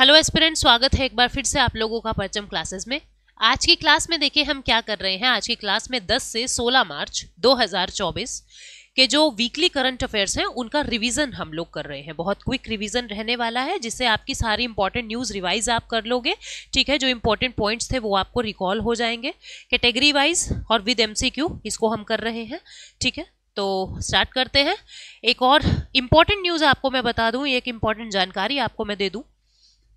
hello aspirant स्वागत है एक बार फिर से आप लोगों का परचम क्लासेस में आज की क्लास में देखिए हम क्या कर रहे हैं आज की क्लास में 10 से 16 मार्च 2024 के जो वीकली करंट अफेयर्स हैं उनका रिवीजन हम लोग कर रहे हैं बहुत क्विक रिवीजन रहने वाला है जिससे आपकी सारी इंपॉर्टेंट न्यूज़ रिवाइज आप कर लोगे ठीक है जो इंपॉर्टेंट पॉइंट्स थे वो आपको रिकॉल हो जाएंगे कैटेगरी वाइज और विद एम इसको हम कर रहे हैं ठीक है तो स्टार्ट करते हैं एक और इम्पॉर्टेंट न्यूज़ आपको मैं बता दूँ एक इम्पॉर्टेंट जानकारी आपको मैं दे दूँ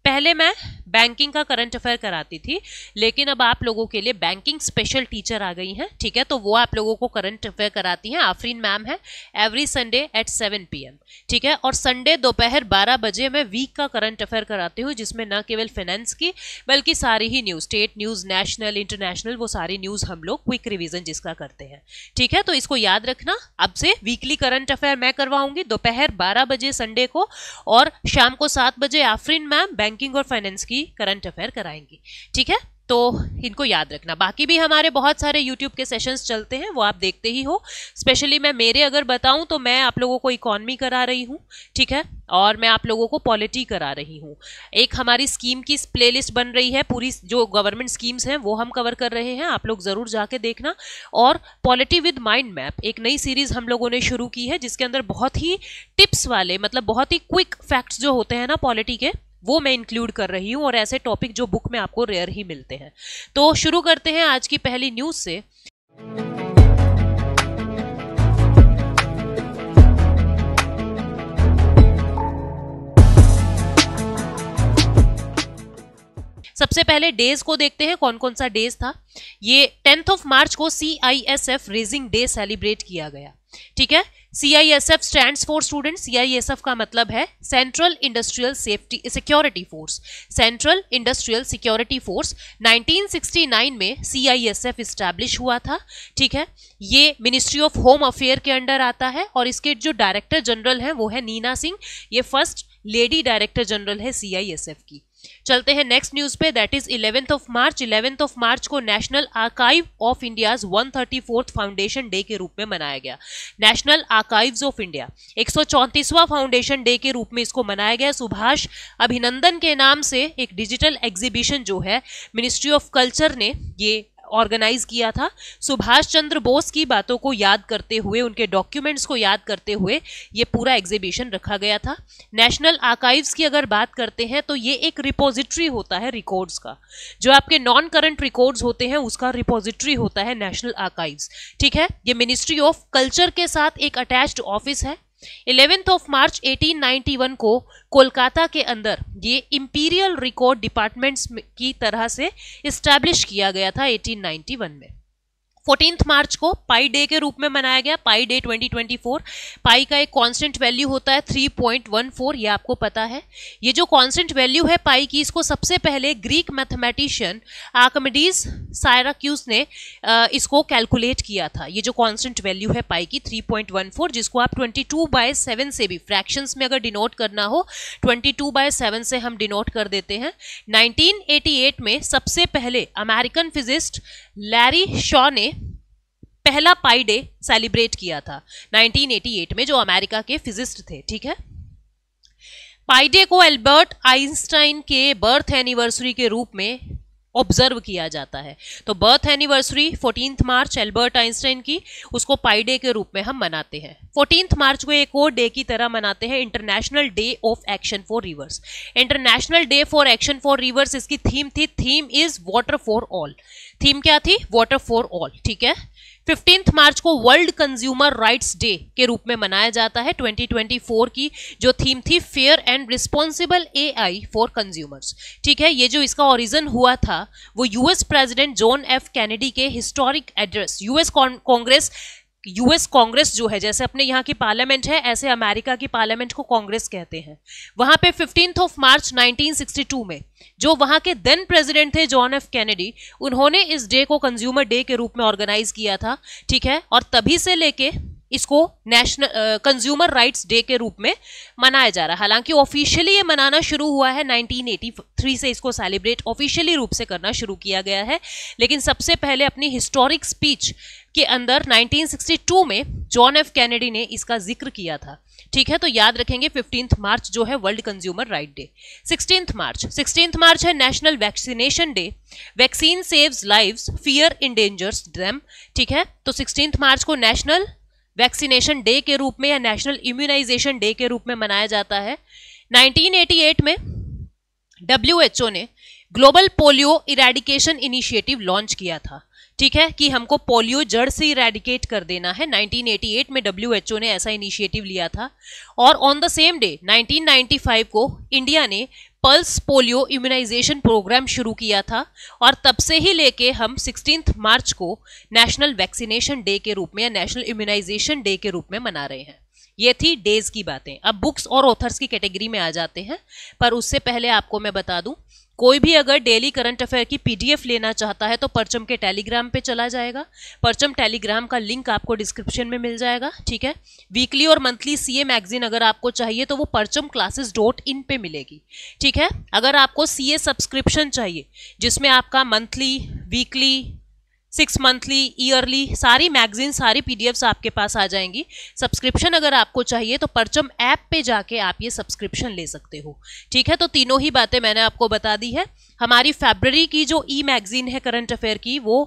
पहले मैं बैंकिंग का करंट अफेयर कराती थी लेकिन अब आप लोगों के लिए बैंकिंग स्पेशल टीचर आ गई हैं ठीक है तो वो आप लोगों को करंट अफेयर कराती हैं आफरीन मैम है every Sunday at seven P ठीक है और संडे दोपहर बारह बजे मैं वीक का करंट अफेयर कराती हूँ जिसमें ना केवल फाइनेंस की बल्कि सारी ही news state news national international वो सारी न्यूज़ हम लोग क्विक रिविजन जिसका करते हैं ठीक है तो इसको याद रखना अब से वीकली करंट अफेयर मैं करवाऊंगी दोपहर बारह बजे संडे को और शाम को सात बजे आफरीन मैम बैंक बैंकिंग और फाइनेंस की करंट अफेयर कराएंगी ठीक है तो इनको याद रखना बाकी भी हमारे बहुत सारे यूट्यूब के सेशंस चलते हैं वो आप देखते ही हो स्पेशली मैं मेरे अगर बताऊं तो मैं आप लोगों को इकॉनमी करा रही हूं ठीक है और मैं आप लोगों को पॉलिटी करा रही हूं एक हमारी स्कीम की प्लेलिस्ट बन रही है पूरी जो गवर्नमेंट स्कीम्स हैं वो हम कवर कर रहे हैं आप लोग ज़रूर जाके देखना और पॉलिटी विद माइंड मैप एक नई सीरीज़ हम लोगों ने शुरू की है जिसके अंदर बहुत ही टिप्स वाले मतलब बहुत ही क्विक फैक्ट्स जो होते हैं ना पॉलिटी के वो मैं इंक्लूड कर रही हूँ और ऐसे टॉपिक जो बुक में आपको रेयर ही मिलते हैं तो शुरू करते हैं आज की पहली न्यूज़ से सबसे पहले डेज को देखते हैं कौन कौन सा डेज था ये टेंथ ऑफ मार्च को C I S F raising day celebrate किया गया ठीक है C I S F stand for student C I S F का मतलब है central industrial safety security force central industrial security force 1969 में C I S F establish हुआ था ठीक है ये मिनिस्ट्री ऑफ होम अफेयर के अंडर आता है और इसके जो डायरेक्टर जनरल हैं वो है नीना सिंह ये फर्स्ट लेडी डायरेक्टर जनरल है सी आई एस एफ की चलते हैं नेक्स्ट न्यूज पे that is eleventh of March eleventh of March को national archive of India one thirty fourth foundation day के रूप में मनाया गया नेशनल आर्काइव ऑफ इंडिया एक फाउंडेशन डे के रूप में इसको मनाया गया सुभाष अभिनंदन के नाम से एक डिजिटल एग्जीबिशन जो है मिनिस्ट्री ऑफ कल्चर ने ये ऑर्गेनाइज किया था सुभाष चंद्र बोस की बातों को याद करते हुए उनके डॉक्यूमेंट्स को याद करते हुए ये पूरा एग्जीबिशन रखा गया था नेशनल आर्काइव्स की अगर बात करते हैं तो ये एक रिपोजिट्री होता है रिकॉर्ड्स का जो आपके नॉन करंट रिकॉर्ड्स होते हैं उसका रिपोजिट्री होता है नेशनल आर्काइव्स ठीक है ये मिनिस्ट्री ऑफ कल्चर के साथ एक अटैच्ड ऑफिस है इलेवेंथ ऑफ मार्च 1891 को कोलकाता के अंदर ये इंपीरियल रिकॉर्ड डिपार्टमेंट्स की तरह से इस्टेब्लिश किया गया था 1891 में फोर्टीन मार्च को पाई डे के रूप में मनाया गया पाई डे 2024 पाई का एक कांस्टेंट वैल्यू होता है 3.14 ये आपको पता है ये जो कांस्टेंट वैल्यू है पाई की इसको सबसे पहले ग्रीक मैथमेटिशियन आकमेडीज सायराक्यूस ने इसको कैलकुलेट किया था ये जो कांस्टेंट वैल्यू है पाई की 3.14 जिसको आप 22 टू बाय सेवन से भी फ्रैक्शन में अगर डिनोट करना हो ट्वेंटी टू सेवन से हम डिनोट कर देते हैं नाइनटीन में सबसे पहले अमेरिकन फिजिस्ट लैरी शॉ ने पहला पाई डे सेलिब्रेट किया था 1988 में जो अमेरिका के फिजिस्ट थे ठीक है पाई डे को एल्बर्ट आइंस्टाइन के बर्थ एनिवर्सरी के रूप में ऑब्जर्व किया जाता है तो birth anniversary fourteen March Albert Einstein की उसको पाई डे के रूप में हम मनाते हैं फोर्टीन मार्च को एक और डे की तरह मनाते हैं international day of action for rivers international day for action for rivers इसकी थीम थी theme is water for all theme क्या थी वाटर फॉर ऑल ठीक है फिफ्टींथ मार्च को वर्ल्ड कंज्यूमर राइट्स डे के रूप में मनाया जाता है 2024 की जो थीम थी fair and responsible AI for consumers ठीक है ये जो इसका ओरिजिन हुआ था वो US president John F Kennedy के historic address US Congress US Congress जो है जैसे अपने यहाँ की पार्लियामेंट है ऐसे अमेरिका की पार्लियामेंट को कांग्रेस कहते हैं वहां पे फिफ्टींथ ऑफ मार्च 1962 में जो वहाँ के देन प्रेसिडेंट थे जॉन एफ कैनेडी उन्होंने इस डे को कंज्यूमर डे के रूप में ऑर्गेनाइज किया था ठीक है और तभी से लेके इसको नेशनल कंज्यूमर राइट्स डे के रूप में मनाया जा रहा है हालांकि ऑफिशियली ये मनाना शुरू हुआ है 1983 से इसको सेलिब्रेट ऑफिशियली रूप से करना शुरू किया गया है लेकिन सबसे पहले अपनी हिस्टोरिक स्पीच के अंदर 1962 में जॉन एफ कैनेडी ने इसका जिक्र किया था ठीक है तो याद रखेंगे फिफ्टींथ मार्च जो है world consumer right day sixteen March sixteen March है national vaccination day vaccine saves lives fear in dangers ठीक है तो सिक्सटीन मार्च को नेशनल वैक्सीनेशन डे के रूप में या नेशनल इम्यूनाइजेशन डे के रूप में मनाया जाता है 1988 में डब्ल्यू ने global polio eradication initiative launch किया था ठीक है कि हमको पोलियो जड़ से इरेडिकेट कर देना है 1988 में डब्ल्यू ने ऐसा इनिशिएटिव लिया था और ऑन द सेम डे 1995 को इंडिया ने पल्स पोलियो इम्यूनाइजेशन प्रोग्राम शुरू किया था और तब से ही लेके हम सिक्सटीन मार्च को नेशनल वैक्सीनेशन डे के रूप में या नेशनल इम्यूनाइजेशन डे के रूप में मना रहे हैं ये थी डेज की बातें अब बुक्स और ऑथर्स की कैटेगरी में आ जाते हैं पर उससे पहले आपको मैं बता दूं कोई भी अगर डेली करंट अफेयर की पीडीएफ लेना चाहता है तो परचम के टेलीग्राम पे चला जाएगा परचम टेलीग्राम का लिंक आपको डिस्क्रिप्शन में मिल जाएगा ठीक है वीकली और मंथली सीए मैगजीन अगर आपको चाहिए तो वो परचम क्लासेस डॉट इन पे मिलेगी ठीक है अगर आपको सीए सब्सक्रिप्शन चाहिए जिसमें आपका monthly weekly six monthly yearly सारी मैगजीन सारी पीडीएफ्स आपके पास आ जाएंगी सब्सक्रिप्शन अगर आपको चाहिए तो परचम ऐप पे जाके आप ये सब्सक्रिप्शन ले सकते हो ठीक है तो तीनों ही बातें मैंने आपको बता दी है हमारी फेबररी की जो ई मैगजीन है करंट अफेयर की वो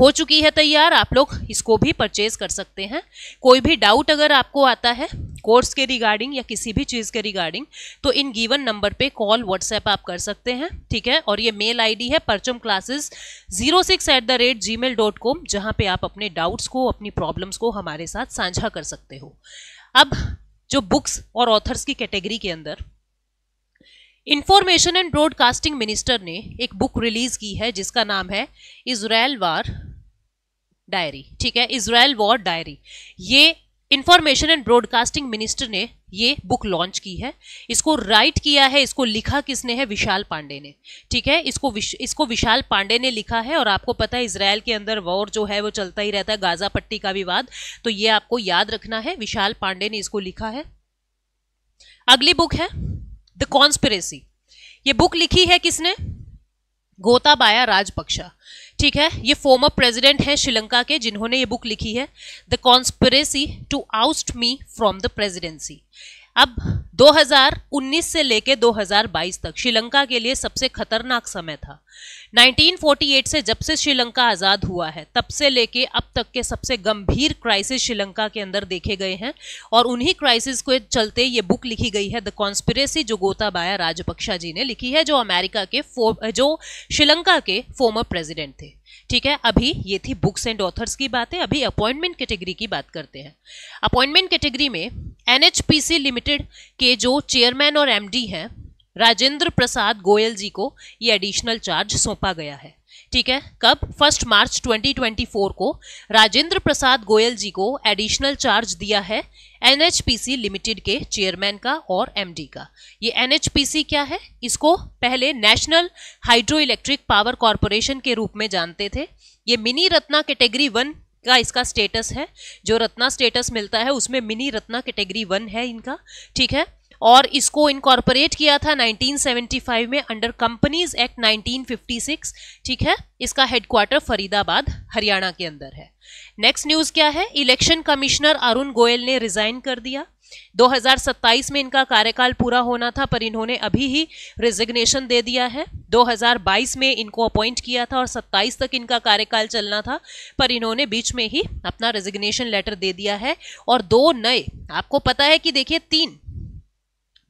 हो चुकी है तैयार आप लोग इसको भी परचेज कर सकते हैं कोई भी डाउट अगर आपको आता है कोर्स के रिगार्डिंग या किसी भी चीज़ के रिगार्डिंग तो इन गिवन नंबर पे कॉल व्हाट्सएप आप कर सकते हैं ठीक है और ये मेल आईडी है Parcham classes zero six at the rate Gmail dot com जहाँ पर आप अपने डाउट्स को अपनी प्रॉब्लम्स को हमारे साथ साझा कर सकते हो अब जो बुक्स और ऑथर्स की कैटेगरी के अंदर इंफॉर्मेशन एंड ब्रॉडकास्टिंग मिनिस्टर ने एक बुक रिलीज की है जिसका नाम है इसराइल वार डायरी ठीक है इसराइल वॉर डायरी ये इंफॉर्मेशन एंड ब्रॉडकास्टिंग मिनिस्टर ने ये बुक लॉन्च की है इसको राइट किया है इसको लिखा किसने है विशाल पांडे ने ठीक है इसको विश, इसको विशाल पांडे ने लिखा है और आपको पता है इसराइल के अंदर वॉर जो है वो चलता ही रहता है गाजा पट्टी का विवाद तो ये आपको याद रखना है विशाल पांडे ने इसको लिखा है अगली बुक है द कॉन्स्पिरेसी ये बुक लिखी है किसने गोताबाया राजपक्षा ठीक है ये फॉर्मर प्रेसिडेंट है श्रीलंका के जिन्होंने ये बुक लिखी है the conspiracy to oust me from the presidency अब 2019 से लेके 2022 तक श्रीलंका के लिए सबसे खतरनाक समय था 1948 से जब से श्रीलंका आज़ाद हुआ है तब से लेके अब तक के सबसे गंभीर क्राइसिस श्रीलंका के अंदर देखे गए हैं और उन्हीं क्राइसिस को चलते ये बुक लिखी गई है द कॉन्स्पिरेसी जो गोताबाया राजपक्षा जी ने लिखी है जो अमेरिका के जो श्रीलंका के फॉर्मर प्रेसिडेंट थे ठीक है अभी ये थी बुक्स एंड ऑथर्स की बातें अभी अपॉइंटमेंट कैटेगरी की बात करते हैं अपॉइंटमेंट कैटेगरी में एनएचपीसी लिमिटेड के जो चेयरमैन और एमडी हैं राजेंद्र प्रसाद गोयल जी को ये एडिशनल चार्ज सौंपा गया है ठीक है कब फर्स्ट मार्च 2024 को राजेंद्र प्रसाद गोयल जी को एडिशनल चार्ज दिया है एनएचपीसी लिमिटेड के चेयरमैन का और एमडी का ये एनएचपीसी क्या है इसको पहले national hydro electric power corporation के रूप में जानते थे ये मिनी रत्ना कैटेगरी वन का इसका स्टेटस है जो रत्ना स्टेटस मिलता है उसमें मिनी रत्ना कैटेगरी वन है इनका ठीक है और इसको इनकॉर्पोरेट किया था 1975 में अंडर कंपनीज एक्ट 1956 ठीक है इसका हेडक्वार्टर फरीदाबाद हरियाणा के अंदर है नेक्स्ट न्यूज़ क्या है इलेक्शन कमिश्नर अरुण गोयल ने रिज़ाइन कर दिया 2027 में इनका कार्यकाल पूरा होना था पर इन्होंने अभी ही रिजिग्नेशन दे दिया है 2022 में इनको अपॉइंट किया था और 27 तक इनका कार्यकाल चलना था पर इन्होंने बीच में ही अपना रिजिग्नेशन लेटर दे दिया है और दो नए आपको पता है कि देखिए तीन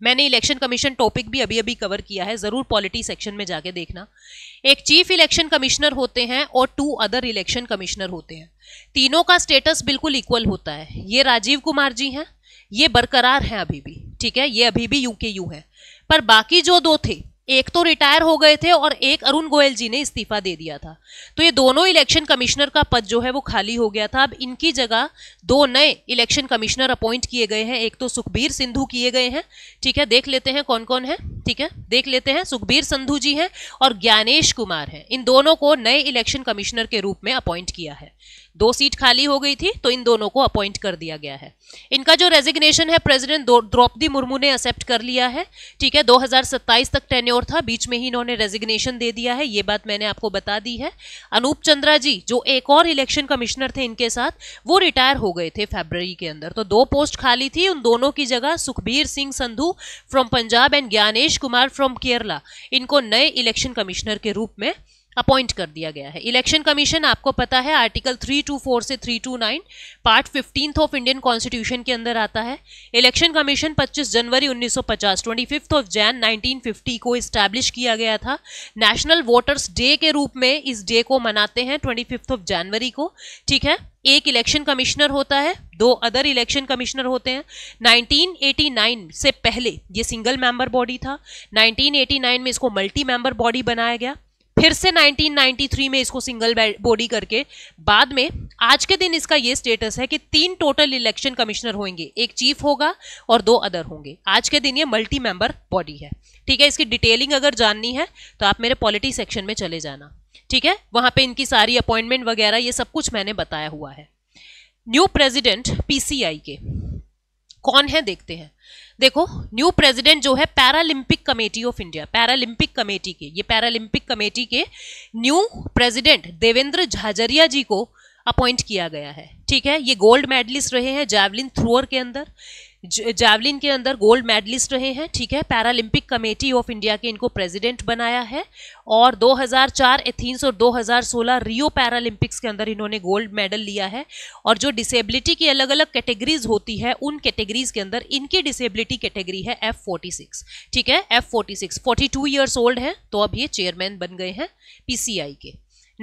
मैंने इलेक्शन कमीशन टॉपिक भी अभी अभी कवर किया है ज़रूर पॉलिटी सेक्शन में जाके देखना एक चीफ इलेक्शन कमिश्नर होते हैं और टू अदर इलेक्शन कमिश्नर होते हैं तीनों का स्टेटस बिल्कुल इक्वल होता है ये राजीव कुमार जी हैं ये बरकरार हैं अभी भी ठीक है ये अभी भी यू के यू हैं पर बाकी जो दो थे एक तो रिटायर हो गए थे और एक अरुण गोयल जी ने इस्तीफा दे दिया था तो ये दोनों इलेक्शन कमिश्नर का पद जो है वो खाली हो गया था अब इनकी जगह दो नए इलेक्शन कमिश्नर अपॉइंट किए गए हैं एक तो सुखबीर सिंधु किए गए हैं ठीक है देख लेते हैं कौन कौन है ठीक है देख लेते हैं सुखबीर संधु जी हैं और ज्ञानेश कुमार हैं इन दोनों को नए इलेक्शन कमिश्नर के रूप में अपॉइंट किया है दो सीट खाली हो गई थी तो इन दोनों को अपॉइंट कर दिया गया है इनका जो रेजिग्नेशन है प्रेसिडेंट द्रौपदी मुर्मू ने एक्सेप्ट कर लिया है ठीक है 2027 तक टेन्योर था बीच में ही इन्होंने रेजिग्नेशन दे दिया है ये बात मैंने आपको बता दी है अनूप चंद्रा जी जो एक और इलेक्शन कमिश्नर थे इनके साथ वो रिटायर हो गए थे फेबररी के अंदर तो दो पोस्ट खाली थी उन दोनों की जगह Sukhbir Singh Sandhu from Punjab and Gyanesh Kumar from Kerala इनको नए इलेक्शन कमिश्नर के रूप में अपॉइंट कर दिया गया है इलेक्शन कमीशन आपको पता है आर्टिकल 324 से 329 part fifteen of Indian constitution के अंदर आता है इलेक्शन कमीशन 25 जनवरी 1950 25 ऑफ जैन 1950 को इस्टेब्लिश किया गया था नेशनल वोटर्स डे के रूप में इस डे को मनाते हैं 25 ऑफ जनवरी को ठीक है एक इलेक्शन कमिश्नर होता है दो अदर इलेक्शन कमिश्नर होते हैं 1989 से पहले ये सिंगल मेंबर बॉडी था 1989 में इसको मल्टी मेंबर बॉडी बनाया गया फिर से 1993 में इसको सिंगल बॉडी करके बाद में आज के दिन इसका ये स्टेटस है कि तीन टोटल इलेक्शन कमिश्नर होंगे एक चीफ होगा और दो अदर होंगे आज के दिन ये मल्टी मेंबर बॉडी है ठीक है इसकी डिटेलिंग अगर जाननी है तो आप मेरे पॉलिटी सेक्शन में चले जाना ठीक है वहाँ पे इनकी सारी अपॉइंटमेंट वगैरह ये सब कुछ मैंने बताया हुआ है न्यू प्रेजिडेंट पी के कौन है देखते हैं देखो न्यू प्रेसिडेंट जो है paralympic committee of India paralympic committee के ये पैरालंपिक कमेटी के न्यू प्रेसिडेंट देवेंद्र झाझरिया जी को अपॉइंट किया गया है ठीक है ये गोल्ड मेडलिस्ट रहे हैं जैवलिन थ्रोअर के अंदर जैवलिन के अंदर गोल्ड मेडलिस्ट रहे हैं ठीक है पैरालंपिक कमेटी ऑफ इंडिया के इनको प्रेसिडेंट बनाया है और 2004 एथीन्स और 2016 रियो पैरालंपिक्स के अंदर इन्होंने गोल्ड मेडल लिया है और जो डिसेबिलिटी की अलग अलग कैटेगरीज होती है उन कैटेगरीज के अंदर इनकी डिसेबिलिटी कैटेगरी है एफ फोर्टी सिक्स ठीक है F forty six forty two years old है तो अब ये चेयरमैन बन गए हैं पी के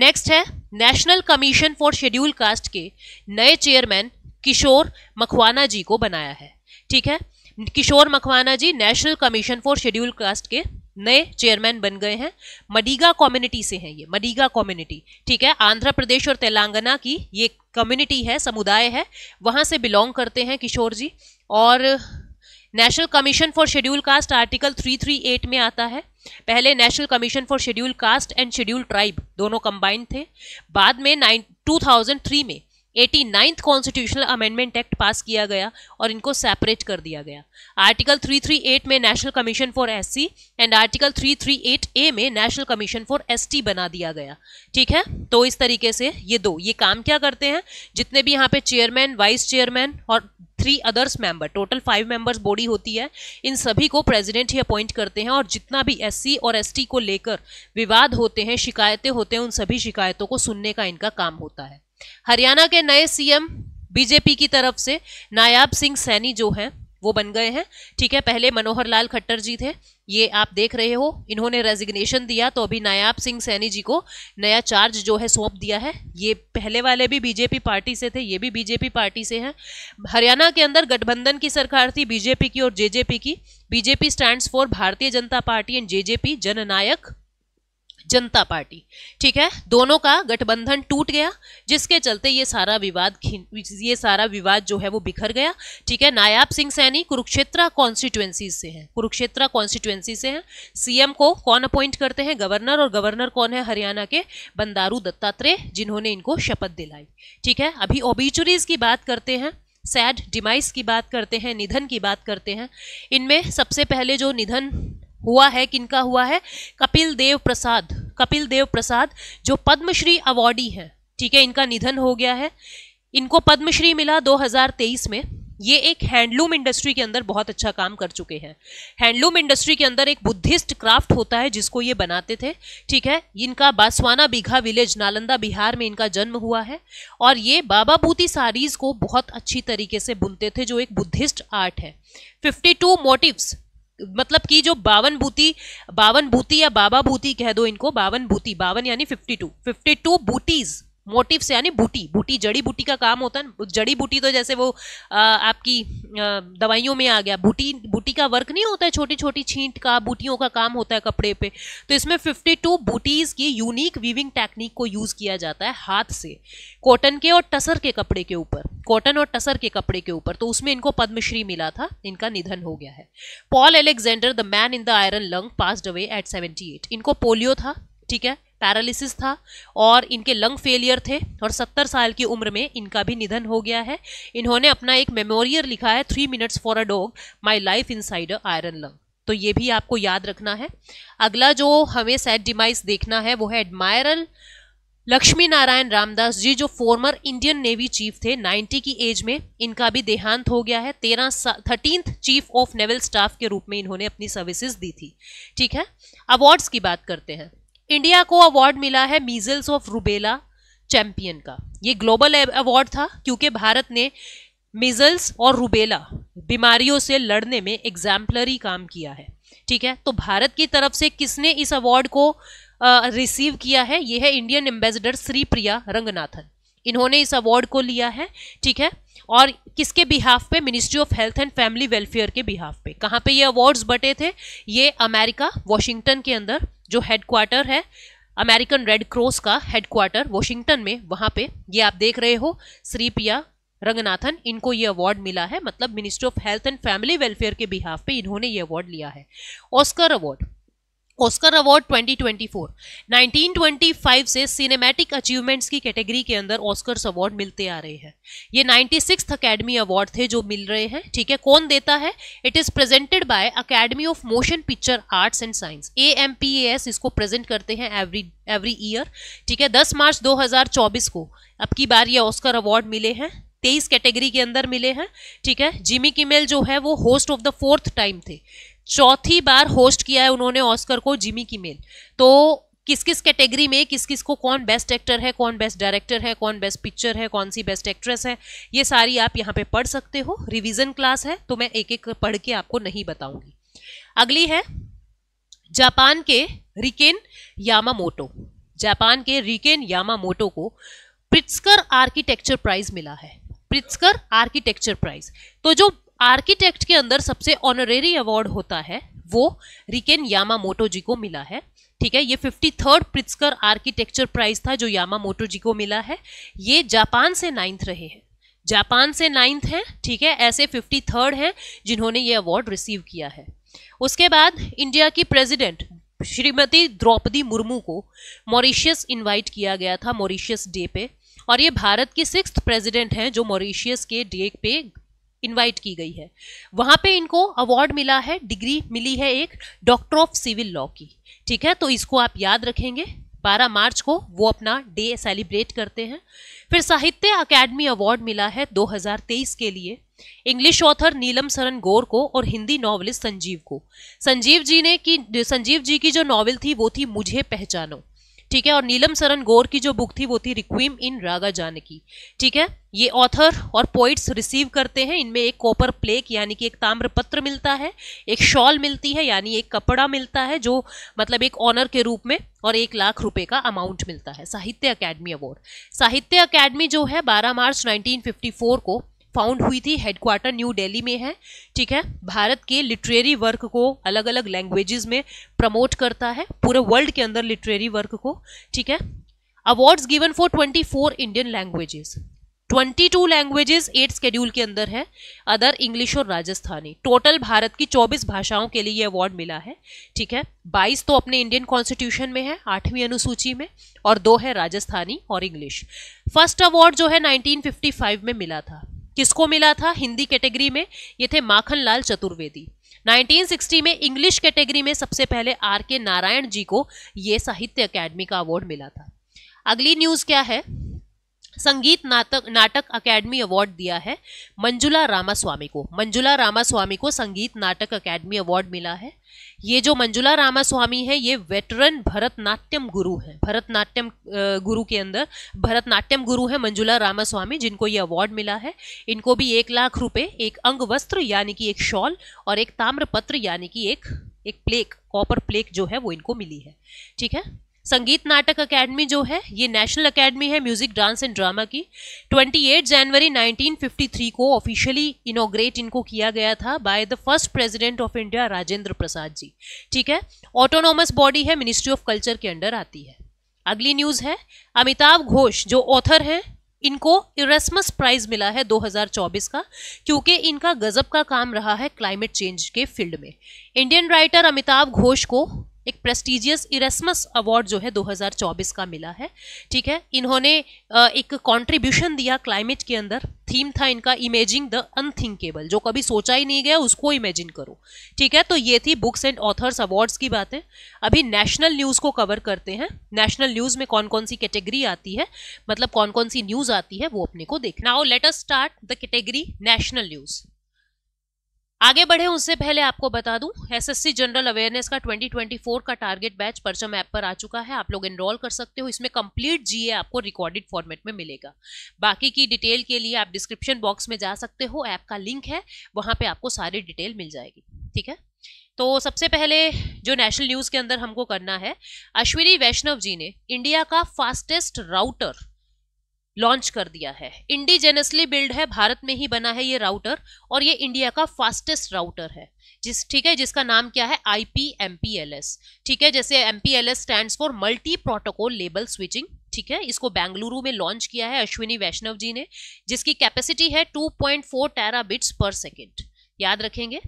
नेक्स्ट है national commission for schedule caste के नए चेयरमैन किशोर मखवाना जी को बनाया है ठीक है Kishore Makwana ji national commission for schedule caste के नए चेयरमैन बन गए हैं मडीगा कम्युनिटी से हैं ये मडीगा कम्युनिटी ठीक है आंध्र प्रदेश और तेलंगाना की ये कम्युनिटी है समुदाय है वहाँ से बिलोंग करते हैं किशोर जी और national commission for schedule caste article 338 में आता है पहले national commission for schedule caste and schedule tribe दोनों कंबाइंड थे बाद में नाइन में eighty ninth constitutional amendment act pass किया गया और इनको सेपरेट कर दिया गया आर्टिकल 338 में national commission for SC and article 338 A में नेशनल कमीशन फॉर एसटी बना दिया गया ठीक है तो इस तरीके से ये दो ये काम क्या करते हैं जितने भी यहाँ पे चेयरमैन वाइस चेयरमैन और three others member total five members body होती है इन सभी को प्रेसिडेंट ही अपॉइंट करते हैं और जितना भी एससी और एसटी को लेकर विवाद होते हैं शिकायतें होते हैं उन सभी शिकायतों को सुनने का इनका काम होता है हरियाणा के नए सीएम बीजेपी की तरफ से नायाब सिंह सैनी जो हैं वो बन गए हैं ठीक है पहले मनोहर लाल खट्टर जी थे ये आप देख रहे हो इन्होंने रेजिग्नेशन दिया तो अभी नायाब सिंह सैनी जी को नया चार्ज जो है सौंप दिया है ये पहले वाले भी बीजेपी पार्टी से थे ये भी बीजेपी पार्टी से हैं हरियाणा के अंदर गठबंधन की सरकार थी बीजेपी की और जेजेपी की बीजेपी स्टैंड्स फॉर भारतीय जनता पार्टी एंड जेजेपी जननायक जनता पार्टी ठीक है दोनों का गठबंधन टूट गया जिसके चलते ये सारा विवाद ये सारा विवाद जो है वो बिखर गया ठीक है नायाब सिंह सैनी कुरुक्षेत्रा कॉन्स्टिट्युएंसी से हैं कुरुक्षेत्रा कॉन्स्टिट्युएंसी से हैं सीएम को कौन अपॉइंट करते हैं गवर्नर और गवर्नर कौन है हरियाणा के बंदारू दत्तात्रेय जिन्होंने इनको शपथ दिलाई ठीक है अभी ओबिचुरीज की बात करते हैं सैड डिमाइस की बात करते हैं निधन की बात करते हैं इनमें सबसे पहले जो निधन हुआ है किनका हुआ है कपिल देव प्रसाद कपिल देव प्रसाद जो पद्मश्री अवार्डी हैं ठीक है इनका निधन हो गया है इनको पद्मश्री मिला 2023 में ये एक हैंडलूम इंडस्ट्री के अंदर बहुत अच्छा काम कर चुके हैं हैंडलूम इंडस्ट्री के अंदर एक बुद्धिस्ट क्राफ्ट होता है जिसको ये बनाते थे ठीक है इनका बासवाना बीघा विलेज नालंदा बिहार में इनका जन्म हुआ है और ये बाबा बूती साड़ीज़ को बहुत अच्छी तरीके से बुनते थे जो एक बुद्धिस्ट आर्ट है 52 मोटिव्स मतलब कि जो बावन बूती बावन बूती या बाबा बूती कह दो इनको बावन बूती बावन यानी fifty two fifty two butis motif से यानी बूटी बूटी जड़ी बूटी का काम होता है जड़ी बूटी तो जैसे वो आ, आपकी दवाइयों में आ गया बूटी बूटी का वर्क नहीं होता है छोटी छोटी छींट का बूटियों का काम होता है कपड़े पे तो इसमें 52 बूटीज़ की यूनिक वीविंग टेक्निक को यूज़ किया जाता है हाथ से कॉटन के और टसर के कपड़े के ऊपर कॉटन और टसर के कपड़े के ऊपर तो उसमें इनको पद्मश्री मिला था इनका निधन हो गया है Paul Alexander the man in the iron lung passed away at seventy इनको पोलियो था ठीक है पैरालिसिस था और इनके लंग फेलियर थे और सत्तर साल की उम्र में इनका भी निधन हो गया है इन्होंने अपना एक मेमोरियल लिखा है three minutes for a dog my life inside iron lung तो ये भी आपको याद रखना है अगला जो हमें सैड डिमाइस देखना है वो है एडमायरल लक्ष्मी नारायण रामदास जी जो फॉर्मर इंडियन नेवी चीफ थे 90 की एज में इनका भी देहांत हो गया है तेरह thirteenth chief of naval staff के रूप में इन्होंने अपनी सर्विसेज दी थी ठीक है अवार्ड्स की बात करते हैं इंडिया को अवार्ड मिला है मीजल्स ऑफ रूबेला चैंपियन का ये ग्लोबल अवार्ड था क्योंकि भारत ने मिजल्स और रूबेला बीमारियों से लड़ने में एग्जाम्पलरी काम किया है ठीक है तो भारत की तरफ से किसने इस अवार्ड को रिसीव किया है यह है इंडियन एम्बेसडर श्री प्रिया रंगनाथन इन्होंने इस अवार्ड को लिया है ठीक है और किसके बिहाफ पे ministry of health and family welfare के बिहाफ पे कहाँ पे ये अवार्ड्स बटे थे ये अमेरिका वॉशिंगटन के अंदर जो हेडक्वार्टर है अमेरिकन रेड क्रॉस का हेडक्वार्टर वॉशिंगटन में वहाँ पे ये आप देख रहे हो श्री पिया रंगनाथन इनको ये अवार्ड मिला है मतलब ministry of health and family welfare के बिहाफ पे इन्होंने ये अवार्ड लिया है ऑस्कर अवार्ड ऑस्कर अवार्ड 2024 1925 से सिनेमैटिक अचीवमेंट्स की कैटेगरी के अंदर ऑस्कर्स अवार्ड मिलते आ रहे हैं ये नाइन्टी सिक्स अकेडमी अवार्ड थे जो मिल रहे हैं ठीक है कौन देता है it is presented by academy of motion picture arts and science A M P S इसको प्रेजेंट करते हैं एवरी एवरी ईयर ठीक है 10 मार्च 2024 को अब की बार ये ऑस्कर अवार्ड मिले हैं तेईस कैटेगरी के अंदर मिले हैं ठीक है जिमी किमेल जो है वो host of the fourth time थे चौथी बार होस्ट किया है उन्होंने ऑस्कर को जिमी की मेल तो किस किस कैटेगरी में किस किस को कौन बेस्ट एक्टर है कौन बेस्ट डायरेक्टर है कौन बेस्ट पिक्चर है कौन सी बेस्ट एक्ट्रेस है ये सारी आप यहाँ पे पढ़ सकते हो रिवीजन क्लास है तो मैं एक एक पढ़ के आपको नहीं बताऊंगी अगली है जापान के रिकेन यामामोटो जापान के रिकेन यामामोटो को प्रिट्सकर आर्किटेक्चर प्राइज मिला है प्रिट्सकर आर्किटेक्चर प्राइज तो जो आर्किटेक्ट के अंदर सबसे ऑनरेरी अवार्ड होता है वो रिकेन मोटो जी को मिला है ठीक है ये fifty third Pritzker architecture prize था जो मोटो जी को मिला है ये जापान से नाइन्थ रहे हैं जापान से नाइन्थ हैं ठीक है ऐसे फिफ्टी थर्ड हैं जिन्होंने ये अवार्ड रिसीव किया है उसके बाद इंडिया की प्रेसिडेंट श्रीमती द्रौपदी मुर्मू को मॉरिशियस इनवाइट किया गया था मॉरिशियस डे पे और ये भारत की सिक्स प्रेसिडेंट हैं जो मॉरिशियस के डे पे इनवाइट की गई है वहां पे इनको अवार्ड मिला है डिग्री मिली है एक डॉक्टर ऑफ सिविल लॉ की ठीक है तो इसको आप याद रखेंगे 12 मार्च को वो अपना डे सेलिब्रेट करते हैं फिर साहित्य अकेडमी अवार्ड मिला है 2023 के लिए इंग्लिश ऑथर नीलम सरन गौर को और हिंदी नॉवलिस्ट संजीव को संजीव जी ने की संजीव जी की जो नॉवल थी वो थी मुझे पहचानो ठीक है और नीलम सरन गौर की जो बुक थी वो थी रिक्वीम इन रागा जानकी ठीक है ये ऑथर और पोइट्स रिसीव करते हैं इनमें एक कॉपर प्लेक यानी कि एक ताम्रपत्र मिलता है एक शॉल मिलती है यानी एक कपड़ा मिलता है जो मतलब एक ऑनर के रूप में और एक लाख रुपए का अमाउंट मिलता है साहित्य अकेडमी अवार्ड साहित्य अकेडमी जो है 12 मार्च 1954 को फाउंड हुई थी हेडक्वार्टर न्यू दिल्ली में है ठीक है भारत के लिटरेरी वर्क को अलग अलग लैंग्वेजेस में प्रमोट करता है पूरे वर्ल्ड के अंदर लिटरेरी वर्क को ठीक है awards given for 24 Indian languages 22 languages eighth schedule के अंदर है अदर इंग्लिश और राजस्थानी टोटल भारत की 24 भाषाओं के लिए ये अवार्ड मिला है ठीक है 22 तो अपने इंडियन कॉन्स्टिट्यूशन में है आठवीं अनुसूची में और दो है राजस्थानी और इंग्लिश फर्स्ट अवार्ड जो है 1955 में मिला था किसको मिला था हिंदी कैटेगरी में ये थे माखन लाल चतुर्वेदी 1960 में इंग्लिश कैटेगरी में सबसे पहले आर के नारायण जी को ये साहित्य अकेडमी का अवार्ड मिला था अगली न्यूज क्या है संगीत नाटक नाटक अकेडमी अवार्ड दिया है मंजुला रामास्वामी को मंजुला रामास्वामी को संगीत नाटक अकेडमी अवार्ड मिला है ये जो मंजुला रामास्वामी है ये वेटरन भरतनाट्यम गुरु है भरतनाट्यम गुरु के अंदर भरतनाट्यम गुरु है मंजुला रामास्वामी जिनको ये अवार्ड मिला है इनको भी एक लाख रुपए एक अंग वस्त्र यानी कि एक शॉल और एक ताम्रपत्र यानी कि एक एक प्लेक कॉपर प्लेक जो है वो इनको मिली है ठीक है संगीत नाटक अकेडमी जो है ये नेशनल अकेडमी है म्यूजिक डांस एंड ड्रामा की 28 जनवरी 1953 को ऑफिशियली इनोग्रेट इनको किया गया था by the first president of India Rajendra Prasad ji ठीक है ऑटोनोमस बॉडी है मिनिस्ट्री ऑफ कल्चर के अंडर आती है अगली न्यूज है अमिताभ घोष जो ऑथर हैं इनको इरेस्मस प्राइज मिला है 2024 का क्योंकि इनका गजब का काम रहा है क्लाइमेट चेंज के फील्ड में इंडियन राइटर अमिताभ घोष को एक प्रेस्टिजियस इरेस्मस अवार्ड जो है 2024 का मिला है ठीक है इन्होंने एक कंट्रीब्यूशन दिया क्लाइमेट के अंदर थीम था इनका इमेजिंग द अनथिंकेबल जो कभी सोचा ही नहीं गया उसको इमेजिन करो ठीक है तो ये थी बुक्स एंड ऑथर्स अवार्ड्स की बातें अभी नेशनल न्यूज़ को कवर करते हैं नेशनल न्यूज़ में कौन कौन सी कैटेगरी आती है मतलब कौन कौन सी न्यूज़ आती है वो अपने को देखना और later start the category national news आगे बढ़े उससे पहले आपको बता दूं एसएससी जनरल अवेयरनेस का 2024 का टारगेट बैच परचम ऐप पर आ चुका है आप लोग एनरोल कर सकते हो इसमें कंप्लीट जीए आपको रिकॉर्डेड फॉर्मेट में मिलेगा बाकी की डिटेल के लिए आप डिस्क्रिप्शन बॉक्स में जा सकते हो ऐप का लिंक है वहाँ पर आपको सारी डिटेल मिल जाएगी ठीक है तो सबसे पहले जो नेशनल न्यूज़ के अंदर हमको करना है अश्विनी वैष्णव जी ने इंडिया का फास्टेस्ट राउटर लॉन्च कर दिया है इंडिजेनसली बिल्ड है भारत में ही बना है ये राउटर और ये इंडिया का फास्टेस्ट राउटर है जिस ठीक है जिसका नाम क्या है I P M P L S ठीक है जैसे M P L S stand for multi protocol label switching ठीक है इसको बेंगलुरु में लॉन्च किया है अश्विनी वैष्णव जी ने जिसकी कैपेसिटी है two point four terabits per second याद रखेंगे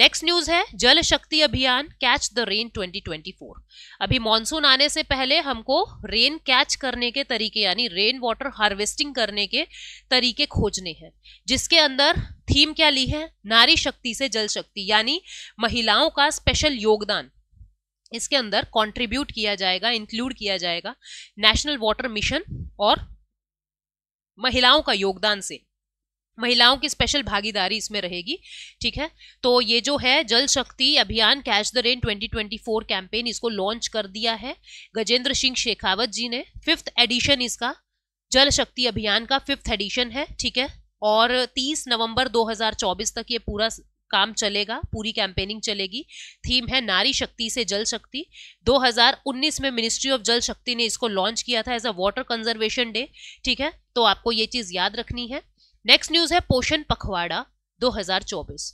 नेक्स्ट न्यूज है Jal Shakti Abhiyan catch the rain 2024 अभी मॉनसून आने से पहले हमको रेन कैच करने के तरीके यानी रेन वाटर हार्वेस्टिंग करने के तरीके खोजने हैं जिसके अंदर थीम क्या ली है नारी शक्ति से जल शक्ति यानी महिलाओं का स्पेशल योगदान इसके अंदर कंट्रीब्यूट किया जाएगा इंक्लूड किया जाएगा नेशनल वाटर मिशन और महिलाओं का योगदान से महिलाओं की स्पेशल भागीदारी इसमें रहेगी ठीक है तो ये जो है Jal Shakti Abhiyan catch the rain 2024 campaign इसको लॉन्च कर दिया है गजेंद्र सिंह शेखावत जी ने फिफ्थ एडिशन इसका जल शक्ति अभियान का फिफ्थ एडिशन है ठीक है और 30 नवंबर 2024 तक ये पूरा काम चलेगा पूरी कैंपेनिंग चलेगी थीम है नारी शक्ति से जल शक्ति 2019 में मिनिस्ट्री ऑफ जल शक्ति ने इसको लॉन्च किया था as a water conservation day ठीक है तो आपको ये चीज़ याद रखनी है नेक्स्ट न्यूज है पोषण पखवाड़ा 2024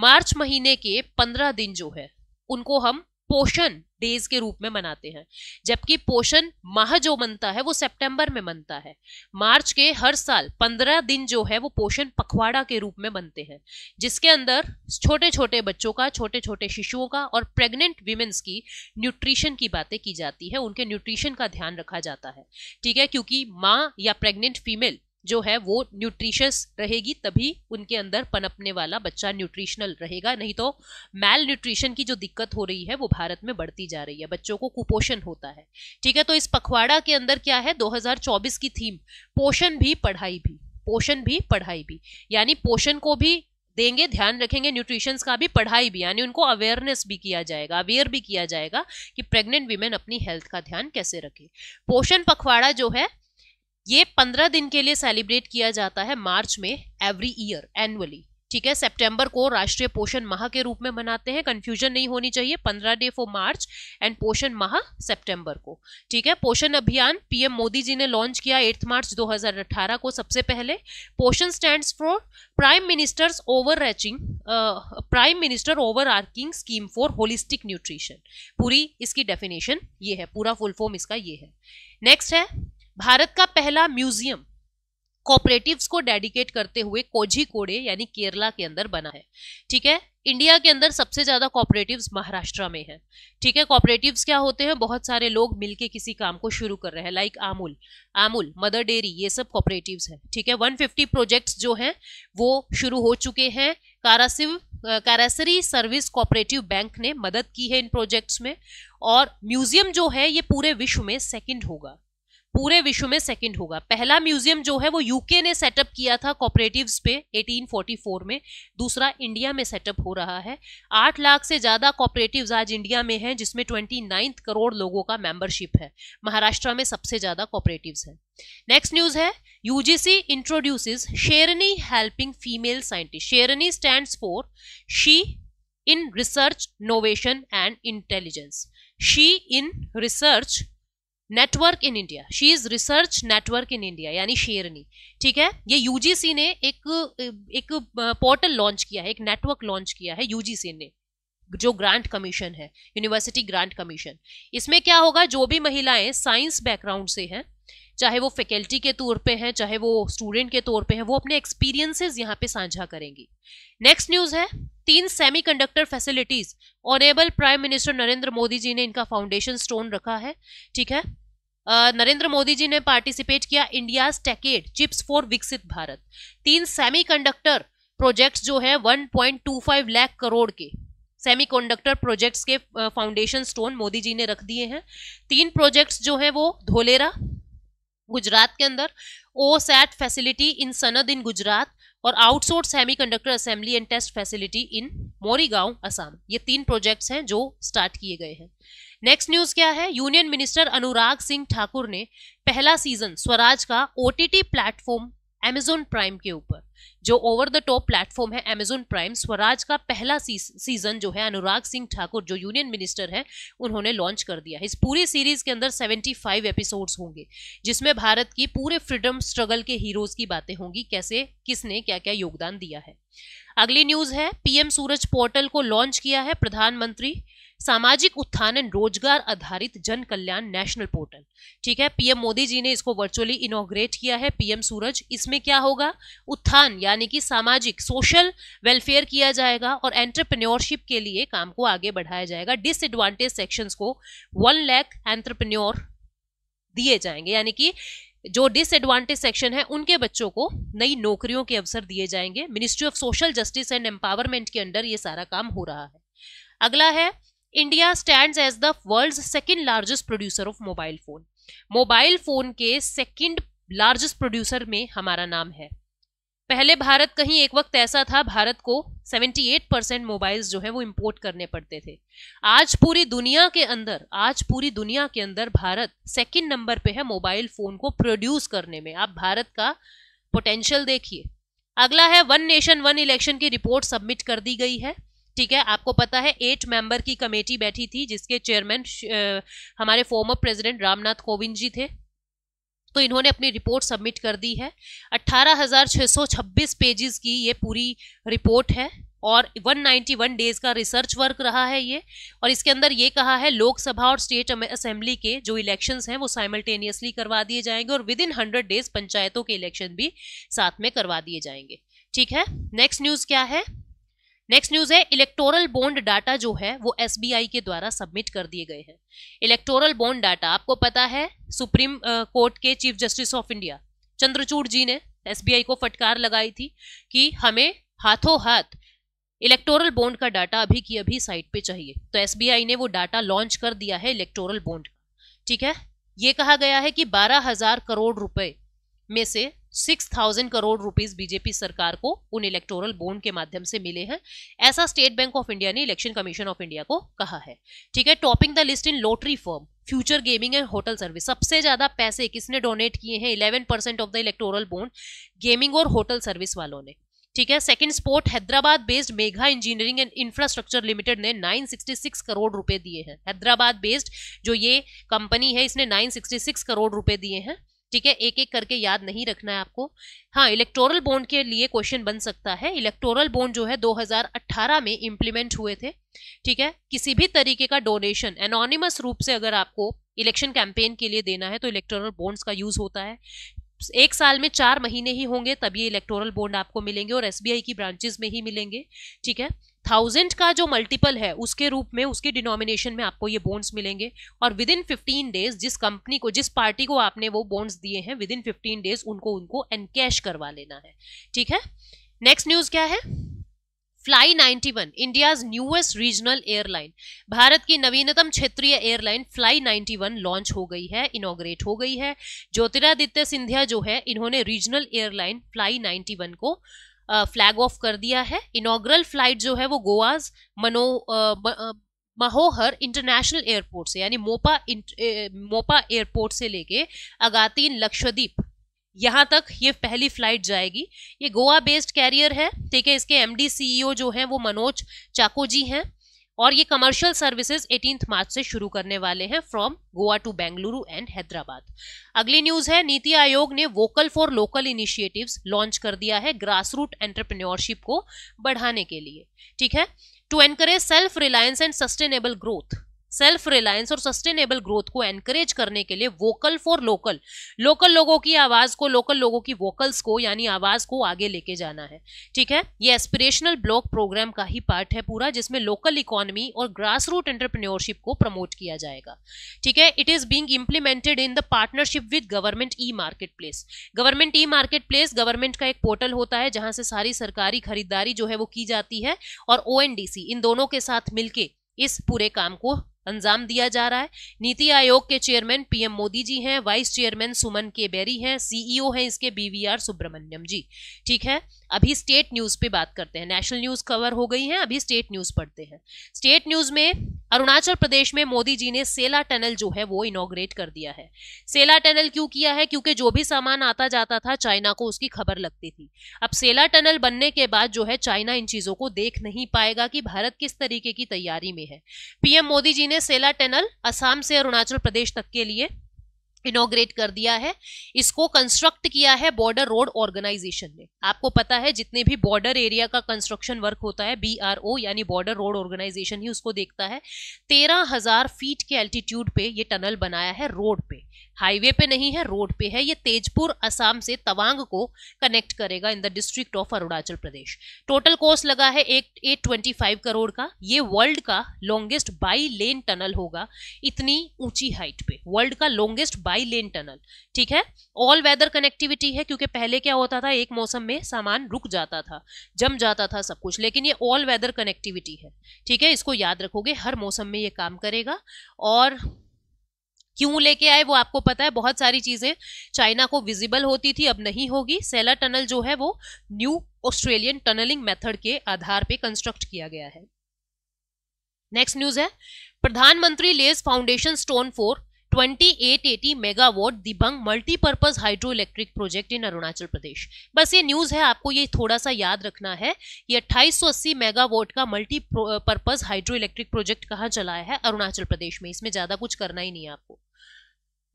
मार्च महीने के 15 दिन जो है उनको हम पोषण डेज के रूप में मनाते हैं जबकि पोषण माह जो मनता है वो सितंबर में बनता है मार्च के हर साल पंद्रह दिन जो है वो पोषण पखवाड़ा के रूप में बनते हैं जिसके अंदर छोटे छोटे बच्चों का छोटे छोटे शिशुओं का और प्रेग्नेंट वीमेंस की न्यूट्रिशन की बातें की जाती है उनके न्यूट्रिशन का ध्यान रखा जाता है ठीक है क्योंकि माँ या प्रेग्नेंट फीमेल जो है वो न्यूट्रिशियस रहेगी तभी उनके अंदर पनपने वाला बच्चा न्यूट्रिशनल रहेगा नहीं तो मैल न्यूट्रिशन की जो दिक्कत हो रही है वो भारत में बढ़ती जा रही है बच्चों को कुपोषण होता है ठीक है तो इस पखवाड़ा के अंदर क्या है 2024 की थीम पोषण भी पढ़ाई भी पोषण भी पढ़ाई भी यानी पोषण को भी देंगे ध्यान रखेंगे न्यूट्रिशन का भी पढ़ाई भी यानी उनको अवेयरनेस भी किया जाएगा अवेयर भी किया जाएगा कि प्रेग्नेंट वीमेन अपनी हेल्थ का ध्यान कैसे रखें पोषण पखवाड़ा जो है ये पंद्रह दिन के लिए सेलिब्रेट किया जाता है मार्च में एवरी ईयर एनुअली ठीक है सितंबर को राष्ट्रीय पोषण माह के रूप में मनाते हैं कंफ्यूजन नहीं होनी चाहिए पंद्रह डे फॉर मार्च एंड पोषण माह सितंबर को ठीक है पोषण अभियान पीएम मोदी जी ने लॉन्च किया एट्थ मार्च 2018 को सबसे पहले Poshan stand for prime ministers overreaching prime minister overarching scheme for holistic nutrition पूरी इसकी डेफिनेशन ये है पूरा फुल फॉर्म इसका ये है नेक्स्ट है भारत का पहला म्यूजियम कोऑपरेटिव्स को डेडिकेट करते हुए कोझी कोड़े यानी केरला के अंदर बना है ठीक है इंडिया के अंदर सबसे ज्यादा कोऑपरेटिव्स महाराष्ट्र में है ठीक है कोऑपरेटिव्स क्या होते हैं बहुत सारे लोग मिलके किसी काम को शुरू कर रहे हैं लाइक आमूल आमूल मदर डेयरी ये सब कोऑपरेटिव्स हैं ठीक है 150 प्रोजेक्ट्स जो हैं वो शुरू हो चुके हैं कारासिव कारासरी सर्विस कोऑपरेटिव बैंक ने मदद की है इन प्रोजेक्ट्स में और म्यूजियम जो है ये पूरे विश्व में सेकेंड होगा पूरे विश्व में सेकंड होगा पहला म्यूजियम जो है वो यूके ने सेटअप किया था कॉपरेटिव्स पे 1844 में दूसरा इंडिया में सेटअप हो रहा है आठ लाख से ज़्यादा कॉपरेटिव्स आज इंडिया में हैं जिसमें ट्वेंटी नाइन्थ करोड़ लोगों का मेंबरशिप है महाराष्ट्र में सबसे ज़्यादा कॉपरेटिव्स हैं नेक्स्ट न्यूज है UGC introduce Sherni helping female scientist Sherni stand for she in research innovation and intelligence she in research network in India she is research network in India यानी शेरनी ठीक है ये यूजीसी ने एक एक पोर्टल लॉन्च किया है एक नेटवर्क लॉन्च किया है यूजीसी ने जो ग्रांट कमीशन है यूनिवर्सिटी ग्रांट कमीशन इसमें क्या होगा जो भी महिलाएं साइंस बैकग्राउंड से हैं चाहे वो फैकल्टी के तौर पे हैं चाहे वो स्टूडेंट के तौर पे हैं वो अपने एक्सपीरियंसेस यहाँ पे साझा करेंगी नेक्स्ट न्यूज़ है तीन semiconductor facilities honourable prime minister Narendra Modi ji ने इनका फाउंडेशन स्टोन रखा है ठीक है नरेंद्र मोदी जी ने पार्टिसिपेट किया इंडिया टेकेड चिप्स फॉर विकसित भारत तीन सेमीकंडक्टर प्रोजेक्ट्स जो है 1.25 लाख करोड़ के सेमीकंडक्टर प्रोजेक्ट्स के फाउंडेशन स्टोन मोदी जी ने रख दिए हैं तीन प्रोजेक्ट्स जो है वो धोलेरा गुजरात के अंदर ओ सैट फैसिलिटी इन सनद इन गुजरात और outsource semiconductor assembly and test facility in Morigaon Assam ये तीन प्रोजेक्ट्स हैं जो स्टार्ट किए गए हैं नेक्स्ट न्यूज क्या है यूनियन मिनिस्टर अनुराग सिंह ठाकुर ने पहला सीजन स्वराज का ओटीटी प्लेटफॉर्म एमेजोन प्राइम के ऊपर जो ओवर द टॉप प्लेटफॉर्म है एमेजोन प्राइम स्वराज का पहला सीजन जो है अनुराग सिंह ठाकुर जो यूनियन मिनिस्टर है उन्होंने लॉन्च कर दिया इस पूरी सीरीज के अंदर 75 एपिसोड्स होंगे जिसमें भारत की पूरे फ्रीडम स्ट्रगल के हीरोज की बातें होंगी कैसे किसने क्या क्या योगदान दिया है अगली न्यूज है पीएम सूरज पोर्टल को लॉन्च किया है प्रधानमंत्री सामाजिक उत्थान एंड रोजगार आधारित जन कल्याण नेशनल पोर्टल ठीक है पीएम मोदी जी ने इसको वर्चुअली इनोग्रेट किया है पीएम सूरज इसमें क्या होगा उत्थान यानी कि सामाजिक सोशल वेलफेयर किया जाएगा और एंटरप्रेन्योरशिप के लिए काम को आगे बढ़ाया जाएगा डिसएडवांटेज सेक्शन को वन लैख एंट्रप्रन्योर दिए जाएंगे यानी कि जो डिसएडवांटेज सेक्शन है उनके बच्चों को नई नौकरियों के अवसर दिए जाएंगे ministry of social justice and empowerment के अंडर ये सारा काम हो रहा है अगला है India stand as the world second largest producer of mobile phone mobile phone के सेकेंड लार्जेस्ट प्रोड्यूसर में हमारा नाम है पहले भारत कहीं एक वक्त ऐसा था भारत को 78 परसेंट मोबाइल्स जो है वो इंपोर्ट करने पड़ते थे आज पूरी दुनिया के अंदर आज पूरी दुनिया के अंदर भारत सेकंड नंबर पे है मोबाइल फ़ोन को प्रोड्यूस करने में आप भारत का पोटेंशियल देखिए अगला है वन नेशन वन इलेक्शन की रिपोर्ट सबमिट कर दी गई है ठीक है आपको पता है एट मेंबर की कमेटी बैठी थी जिसके चेयरमैन हमारे फॉर्मर प्रेसिडेंट रामनाथ कोविंद जी थे तो इन्होंने अपनी रिपोर्ट सबमिट कर दी है 18,626 पेजेस की ये पूरी रिपोर्ट है और 191 डेज का रिसर्च वर्क रहा है ये और इसके अंदर ये कहा है लोकसभा और स्टेट असेंबली के जो इलेक्शंस हैं वो साइमल्टेनियसली करवा दिए जाएंगे और विद इन हंड्रेड डेज पंचायतों के इलेक्शन भी साथ में करवा दिए जाएंगे ठीक है नेक्स्ट न्यूज़ क्या है नेक्स्ट न्यूज है इलेक्टोरल बॉन्ड डाटा जो है वो एसबीआई के द्वारा सबमिट कर दिए गए हैं इलेक्टोरल बॉन्ड डाटा आपको पता है सुप्रीम कोर्ट के chief justice of India Chandrachud ji ने एसबीआई को फटकार लगाई थी कि हमें हाथों हाथ इलेक्टोरल बॉन्ड का डाटा अभी की अभी साइट पे चाहिए तो एसबीआई ने वो डाटा लॉन्च कर दिया है इलेक्टोरल बॉन्ड ठीक है ये कहा गया है कि बारह हजार करोड़ रुपए में से six thousand crore rupees BJP सरकार को उन इलेक्टोरल बोन्ड के माध्यम से मिले हैं ऐसा स्टेट बैंक ऑफ इंडिया ने इलेक्शन कमीशन ऑफ इंडिया को कहा है ठीक है topping the list in lottery firm Future Gaming and hotel service सबसे ज्यादा पैसे किसने डोनेट किए हैं eleven percent of the electoral bond gaming और होटल सर्विस वालों ने ठीक है second spot Hyderabad based Megha engineering and infrastructure limited ने 966 करोड़ रुपए दिए हैं हैदराबाद बेस्ड जो ये कंपनी है इसने 966 करोड़ रुपए दिए हैं ठीक है एक एक करके याद नहीं रखना है आपको हाँ इलेक्टोरल बॉन्ड के लिए क्वेश्चन बन सकता है इलेक्टोरल बॉन्ड जो है 2018 में इम्प्लीमेंट हुए थे ठीक है किसी भी तरीके का डोनेशन एनोनिमस रूप से अगर आपको इलेक्शन कैंपेन के लिए देना है तो इलेक्टोरल बॉन्ड्स का यूज होता है एक साल में चार महीने ही होंगे तब ये इलेक्टोरल बॉन्ड आपको मिलेंगे और एस की ब्रांचेज में ही मिलेंगे ठीक है थाउजेंड का जो मल्टीपल है उसके रूप में उसके डिनोमिनेशन में आपको ये बोन्स मिलेंगे और विद इन फिफ्टीन डेज जिस कंपनी को जिस पार्टी को आपने वो बोन्स दिए हैं विद इन फिफ्टीन डेज उनको उनको एनकैश करवा लेना है ठीक है नेक्स्ट न्यूज क्या है fly 91 India's newest regional airline Bharat की नवीनतम क्षेत्रीय एयरलाइन फ्लाई 91 लॉन्च हो गई है इनोग्रेट हो गई है ज्योतिरादित्य सिंधिया जो है इन्होंने रीजनल एयरलाइन फ्लाई 91 को फ्लैग ऑफ कर दिया है इनोग्रल फ्लाइट जो है वो गोवाज मनो महोहर इंटरनेशनल एयरपोर्ट से यानी मोपा मोपा एयरपोर्ट से लेके अगातीन लक्षद्वीप यहाँ तक ये पहली फ्लाइट जाएगी ये गोवा बेस्ड कैरियर है ठीक है इसके एमडी सीईओ e जो हैं वो मनोज चाको जी हैं और ये कमर्शियल सर्विसेज एटीन मार्च से शुरू करने वाले हैं from Goa to Bengaluru and Hyderabad अगली न्यूज है नीति आयोग ने vocal for local initiatives launch कर दिया है ग्रास रूट एंटरप्रेन्योरशिप को बढ़ाने के लिए ठीक है to encourage self reliance and sustainable growth self reliance और सस्टेनेबल ग्रोथ को एनकरेज करने के लिए वोकल फॉर लोकल लोकल लोगों की आवाज को लोकल लोगों की वोकल्स को यानी आवाज को आगे लेके जाना है ठीक है ये एस्पिरेशनल ब्लॉक प्रोग्राम का ही पार्ट है पूरा जिसमें लोकल इकोनॉमी और ग्रास रूट एंटरप्रेन्योरशिप को प्रमोट किया जाएगा ठीक है it is being implemented in the partnership with government e market place government e market place government का एक पोर्टल होता है जहां से सारी सरकारी खरीदारी जो है वो की जाती है और ओ इन दोनों के साथ मिलकर इस पूरे काम को अंजाम दिया जा रहा है नीति आयोग के चेयरमैन पीएम मोदी जी हैं वाइस चेयरमैन सुमन के बेरी हैं सीईओ हैं इसके बीवीआर सुब्रमण्यम जी ठीक है अभी स्टेट न्यूज पे बात करते हैं नेशनल न्यूज कवर हो गई है अभी स्टेट न्यूज पढ़ते हैं स्टेट न्यूज में अरुणाचल प्रदेश में मोदी जी ने सेला टनल जो है वो इनोग्रेट कर दिया है सेला टनल क्यों किया है क्योंकि जो भी सामान आता जाता था चाइना को उसकी खबर लगती थी अब सेला टनल बनने के बाद जो है चाइना इन चीजों को देख नहीं पाएगा कि भारत किस तरीके की तैयारी में है पीएम मोदी जी ने सेला टनल असम से अरुणाचल प्रदेश तक के लिए इनोग्रेट कर दिया है इसको कंस्ट्रक्ट किया है बॉर्डर रोड ऑर्गेनाइजेशन ने आपको पता है जितने भी बॉर्डर एरिया का कंस्ट्रक्शन वर्क होता है बी यानी बॉर्डर रोड ऑर्गेनाइजेशन ही उसको देखता है तेरह हजार फीट के एल्टीट्यूड पे ये टनल बनाया है रोड पे हाईवे पे नहीं है रोड पे है ये तेजपुर असम से तवांग को कनेक्ट करेगा in the district of Arunachal Pradesh total cost लगा है एक एट ट्वेंटी फाइव करोड़ का ये वर्ल्ड का लॉन्गेस्ट बाई लेन टनल होगा इतनी ऊंची हाइट पे वर्ल्ड का लॉन्गेस्ट बाई लेन टनल ठीक है ऑल वेदर कनेक्टिविटी है क्योंकि पहले क्या होता था एक मौसम में सामान रुक जाता था जम जाता था सब कुछ लेकिन ये ऑल वेदर कनेक्टिविटी है ठीक है इसको याद रखोगे हर मौसम में ये काम करेगा और क्यों लेके आए वो आपको पता है बहुत सारी चीजें चाइना को विजिबल होती थी अब नहीं होगी सेला टनल जो है वो न्यू ऑस्ट्रेलियन टनलिंग मेथड के आधार पर कंस्ट्रक्ट किया गया है नेक्स्ट न्यूज है प्रधानमंत्री lays foundation stone for 2880 megawatt Dibang multipurpose hydro electric project in Arunachal Pradesh बस ये न्यूज़ है आपको ये थोड़ा सा याद रखना है ये 2880 मेगावाट का मल्टीपर्पज हाइड्रो इलेक्ट्रिक प्रोजेक्ट कहाँ चलाया है अरुणाचल प्रदेश में इसमें ज़्यादा कुछ करना ही नहीं है आपको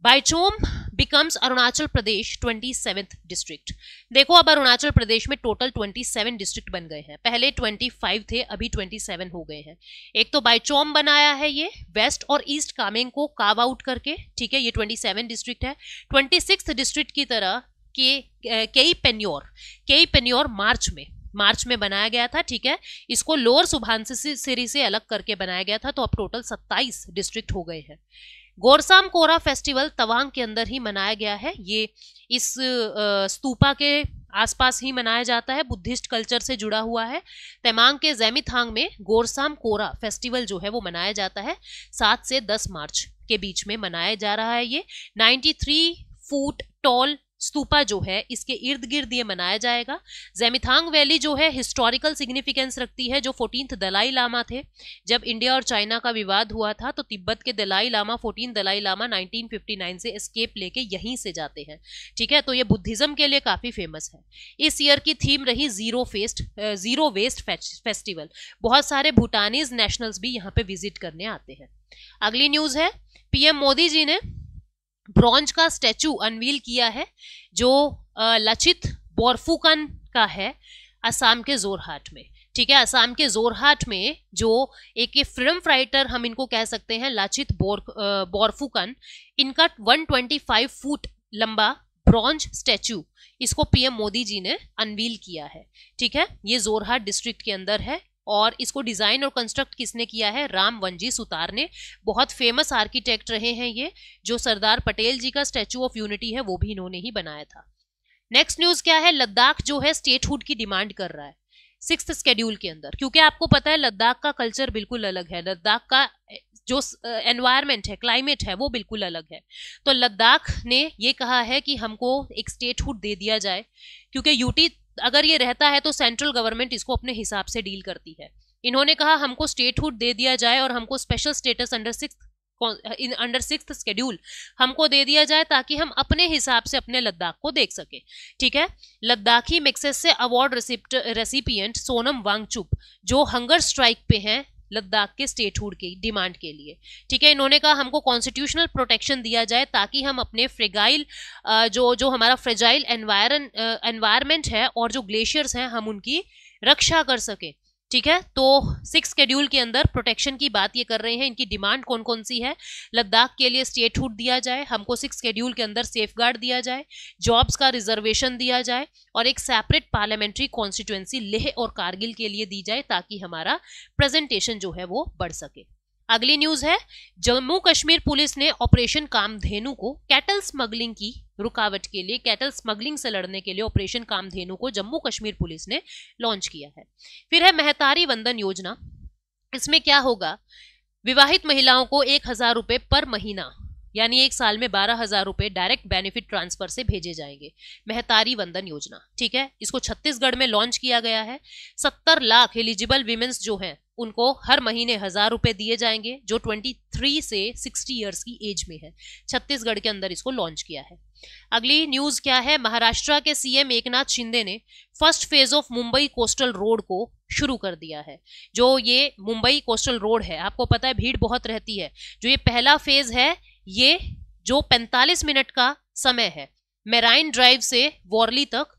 Bichom becomes Arunachal Pradesh twenty seventh district देखो अब अरुणाचल प्रदेश में टोटल ट्वेंटी सेवन डिस्ट्रिक्ट बन गए हैं पहले ट्वेंटी फाइव थे अभी ट्वेंटी सेवन हो गए हैं एक तो बाइचोम बनाया है ये वेस्ट और ईस्ट कामेंग को काव आउट करके ठीक है ये ट्वेंटी सेवन डिस्ट्रिक्ट है ट्वेंटी सिक्स डिस्ट्रिक्ट की तरह के कई पेन्योर कई पेन्योर मार्च में मार्च में बनाया गया था ठीक है इसको लोअर सिरी से अलग करके बनाया गया था तो अब टोटल सत्ताईस डिस्ट्रिक्ट हो गए हैं गोरसाम कोरा फेस्टिवल तवांग के अंदर ही मनाया गया है ये इस स्तूपा के आसपास ही मनाया जाता है बुद्धिस्ट कल्चर से जुड़ा हुआ है तेमांग के जैमिथांग में गोरसाम कोरा फेस्टिवल जो है वो मनाया जाता है सात से दस मार्च के बीच में मनाया जा रहा है ये नाइन्टी फुट टॉल स्तूपा जो है इसके इर्द गिर्द ये मनाया जाएगा जैमिथांग वैली जो है हिस्टोरिकल सिग्निफिकेंस रखती है जो फोर्टीन दलाई लामा थे जब इंडिया और चाइना का विवाद हुआ था तो तिब्बत के दलाई लामा फोर्टीन दलाई लामा 1959 से एस्केप लेके यहीं से जाते हैं ठीक है तो ये बुद्धिज्म के लिए काफ़ी फेमस है इस ईयर की थीम रही Ziro fest zero waste festival बहुत सारे भूटानीज नेशनल्स भी यहाँ पे विजिट करने आते हैं अगली न्यूज़ है पीएम मोदी जी ने ब्रॉन्ज का स्टैचू अनवील किया है जो लचित बोरफुकन का है असम के जोरहाट में ठीक है असम के जोरहाट में जो एक ये फिल्म फाइटर हम इनको कह सकते हैं लाचित बोर बोरफुकन इनका 125 फुट लंबा ब्रॉन्ज स्टैचू इसको पीएम मोदी जी ने अनवील किया है ठीक है ये जोरहाट डिस्ट्रिक्ट के अंदर है और इसको डिज़ाइन और कंस्ट्रक्ट किसने किया है राम वंजी सुतार ने बहुत फेमस आर्किटेक्ट रहे हैं ये जो सरदार पटेल जी का स्टैचू ऑफ यूनिटी है वो भी इन्होंने ही बनाया था नेक्स्ट न्यूज़ क्या है लद्दाख जो है स्टेटहुड की डिमांड कर रहा है सिक्स स्केड्यूल के अंदर क्योंकि आपको पता है लद्दाख का कल्चर बिल्कुल अलग है लद्दाख का जो एनवायरमेंट है क्लाइमेट है वो बिल्कुल अलग है तो लद्दाख ने ये कहा है कि हमको एक स्टेटहुड दे दिया जाए क्योंकि यूटी अगर ये रहता है तो सेंट्रल गवर्नमेंट इसको अपने हिसाब से डील करती है इन्होंने कहा हमको स्टेटहुड दे दिया जाए और हमको special status under six in under six schedule हमको दे दिया जाए ताकि हम अपने हिसाब से अपने लद्दाख को देख सके ठीक है लद्दाखी मिक्सेस से अवार्ड रेसिपियंट सोनम वांगचुप जो हंगर स्ट्राइक पे हैं लद्दाख के स्टेटहुड की डिमांड के लिए ठीक है इन्होंने कहा हमको कॉन्स्टिट्यूशनल प्रोटेक्शन दिया जाए ताकि हम अपने फ्रेगाइल जो जो हमारा फ्रेजाइल एनवायरन एनवायरमेंट है और जो ग्लेशियर्स हैं हम उनकी रक्षा कर सकें ठीक है तो सिक्स स्केड्यूल के अंदर प्रोटेक्शन की बात ये कर रहे हैं इनकी डिमांड कौन कौन सी है लद्दाख के लिए स्टेटहुड दिया जाए हमको सिक्स स्केड्यूल के अंदर सेफ दिया जाए जॉब्स का रिजर्वेशन दिया जाए और एक सेपरेट पार्लियामेंट्री कॉन्स्टिट्यूएंसी लेह और कारगिल के लिए दी जाए ताकि हमारा प्रेजेंटेशन जो है वो बढ़ सके अगली न्यूज है जम्मू कश्मीर पुलिस ने ऑपरेशन कामधेनु को कैटल स्मगलिंग की रुकावट के लिए कैटल स्मगलिंग से लड़ने के लिए ऑपरेशन कामधेनु को जम्मू कश्मीर पुलिस ने लॉन्च किया है फिर है महतारी वंदन योजना इसमें क्या होगा विवाहित महिलाओं को एक हजार रुपये पर महीना यानी एक साल में बारह हजार रुपये डायरेक्ट बेनिफिट ट्रांसफर से भेजे जाएंगे मेहतारी वंदन योजना ठीक है इसको छत्तीसगढ़ में लॉन्च किया गया है सत्तर लाख एलिजिबल वीमेंस जो हैं उनको हर महीने हज़ार रुपए दिए जाएंगे जो 23 से 60 इयर्स की एज में है छत्तीसगढ़ के अंदर इसको लॉन्च किया है अगली न्यूज़ क्या है महाराष्ट्र के सीएम एकनाथ शिंदे ने first phase of Mumbai coastal road को शुरू कर दिया है जो ये मुंबई कोस्टल रोड है आपको पता है भीड़ बहुत रहती है जो ये पहला फेज है ये जो पैंतालीस मिनट का समय है मेराइन ड्राइव से वॉर्ली तक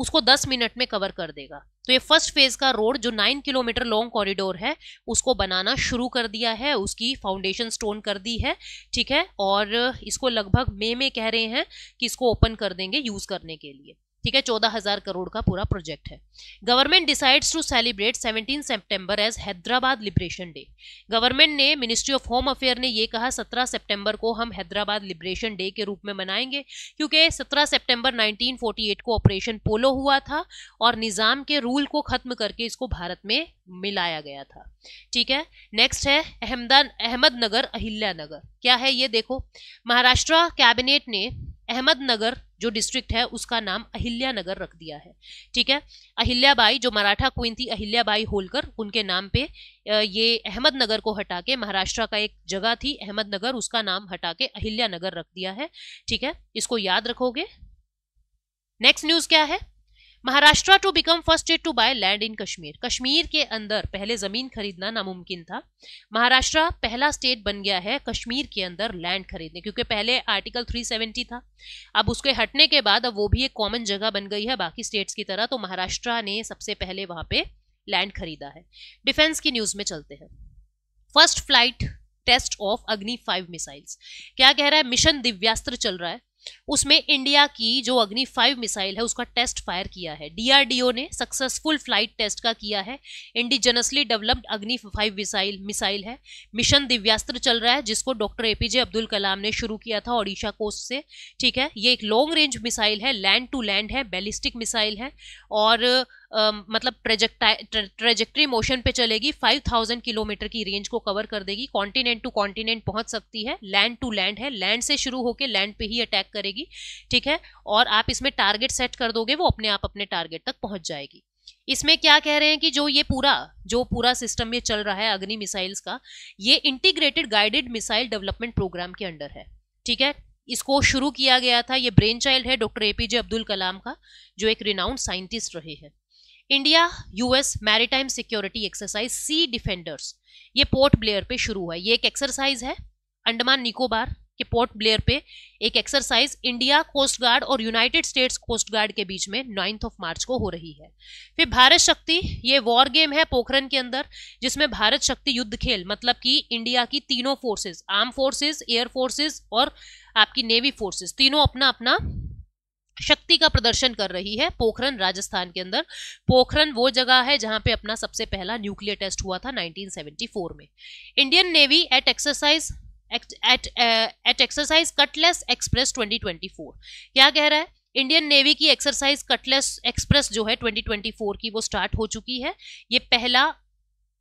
उसको 10 मिनट में कवर कर देगा तो ये फर्स्ट फेज का रोड जो 9 किलोमीटर लॉन्ग कॉरिडोर है उसको बनाना शुरू कर दिया है उसकी फाउंडेशन स्टोन कर दी है ठीक है और इसको लगभग मई में कह रहे हैं कि इसको ओपन कर देंगे यूज़ करने के लिए ठीक है चौदह हजार करोड़ का पूरा प्रोजेक्ट है government decides to celebrate 17 September as Hyderabad liberation day government ने मिनिस्ट्री ऑफ होम अफेयर ने ये कहा 17 सितंबर को हम हैदराबाद लिबरेशन डे के रूप में मनाएंगे क्योंकि 17 सितंबर 1948 को ऑपरेशन पोलो हुआ था और निज़ाम के रूल को ख़त्म करके इसको भारत में मिलाया गया था ठीक है नेक्स्ट है अहमदान अहमदनगर अहिल्या नगर क्या है ये देखो महाराष्ट्र कैबिनेट ने अहमदनगर जो डिस्ट्रिक्ट है उसका नाम अहिल्या नगर रख दिया है ठीक है अहिल्याबाई जो मराठा क्वीन थी अहिल्याबाई होलकर उनके नाम पे ये अहमदनगर को हटा के महाराष्ट्र का एक जगह थी अहमदनगर उसका नाम हटा के अहिल्या नगर रख दिया है ठीक है इसको याद रखोगे नेक्स्ट न्यूज क्या है Maharashtra to become first state to buy land in Kashmir Kashmir के अंदर पहले जमीन खरीदना नामुमकिन था महाराष्ट्र पहला स्टेट बन गया है कश्मीर के अंदर लैंड खरीदने क्योंकि पहले आर्टिकल 370 था अब उसके हटने के बाद अब वो भी एक कॉमन जगह बन गई है बाकी स्टेट्स की तरह तो महाराष्ट्र ने सबसे पहले वहां पे लैंड खरीदा है डिफेंस की न्यूज में चलते हैं first flight test of Agni five missiles क्या कह रहा है मिशन दिव्यास्त्र चल रहा है उसमें इंडिया की जो अग्नि फाइव मिसाइल है उसका टेस्ट फायर किया है डीआरडीओ ने सक्सेसफुल फ्लाइट टेस्ट का किया है indigenously developed Agni five missile missile है मिशन दिव्यास्त्र चल रहा है जिसको डॉक्टर एपीजे अब्दुल कलाम ने शुरू किया था ओडिशा कोस्ट से ठीक है ये एक लॉन्ग रेंज मिसाइल है लैंड टू लैंड है बैलिस्टिक मिसाइल है और मतलब ट्रेजेक्ट्री मोशन पे चलेगी 5000 किलोमीटर की रेंज को कवर कर देगी कॉन्टिनेंट टू कॉन्टिनेंट पहुंच सकती है लैंड टू लैंड है लैंड से शुरू होकर लैंड पे ही अटैक करेगी ठीक है और आप इसमें टारगेट सेट कर दोगे वो अपने आप अपने टारगेट तक पहुंच जाएगी इसमें क्या कह रहे हैं कि जो ये पूरा जो पूरा सिस्टम ये चल रहा है अग्नि मिसाइल्स का ये integrated guided missile development programme के अंडर है ठीक है इसको शुरू किया गया था ये ब्रेन चाइल्ड है डॉक्टर एपीजे अब्दुल कलाम का जो एक रिनाउंड साइंटिस्ट रहे हैं India US maritime security exercise sea defenders ये पोर्ट ब्लेयर पे शुरू हुआ है ये एक एक्सरसाइज है अंडमान निकोबार के पोर्ट ब्लेयर पे एक एक्सरसाइज इंडिया कोस्ट गार्ड और यूनाइटेड स्टेट्स कोस्ट गार्ड के बीच में नाइन्थ ऑफ मार्च को हो रही है फिर भारत शक्ति ये वॉर गेम है पोखरन के अंदर जिसमें भारत शक्ति युद्ध खेल मतलब कि इंडिया की तीनों forces arm forces air forces और आपकी नेवी फोर्सेस तीनों अपना अपना शक्ति का प्रदर्शन कर रही है पोखरन राजस्थान के अंदर पोखरन वो जगह है जहां पे अपना सबसे पहला न्यूक्लियर टेस्ट हुआ था 1974 में Indian navy at exercise at at exercise cutlass express 2024 क्या कह रहा है इंडियन नेवी की एक्सरसाइज कटलेस एक्सप्रेस जो है 2024 की वो स्टार्ट हो चुकी है ये पहला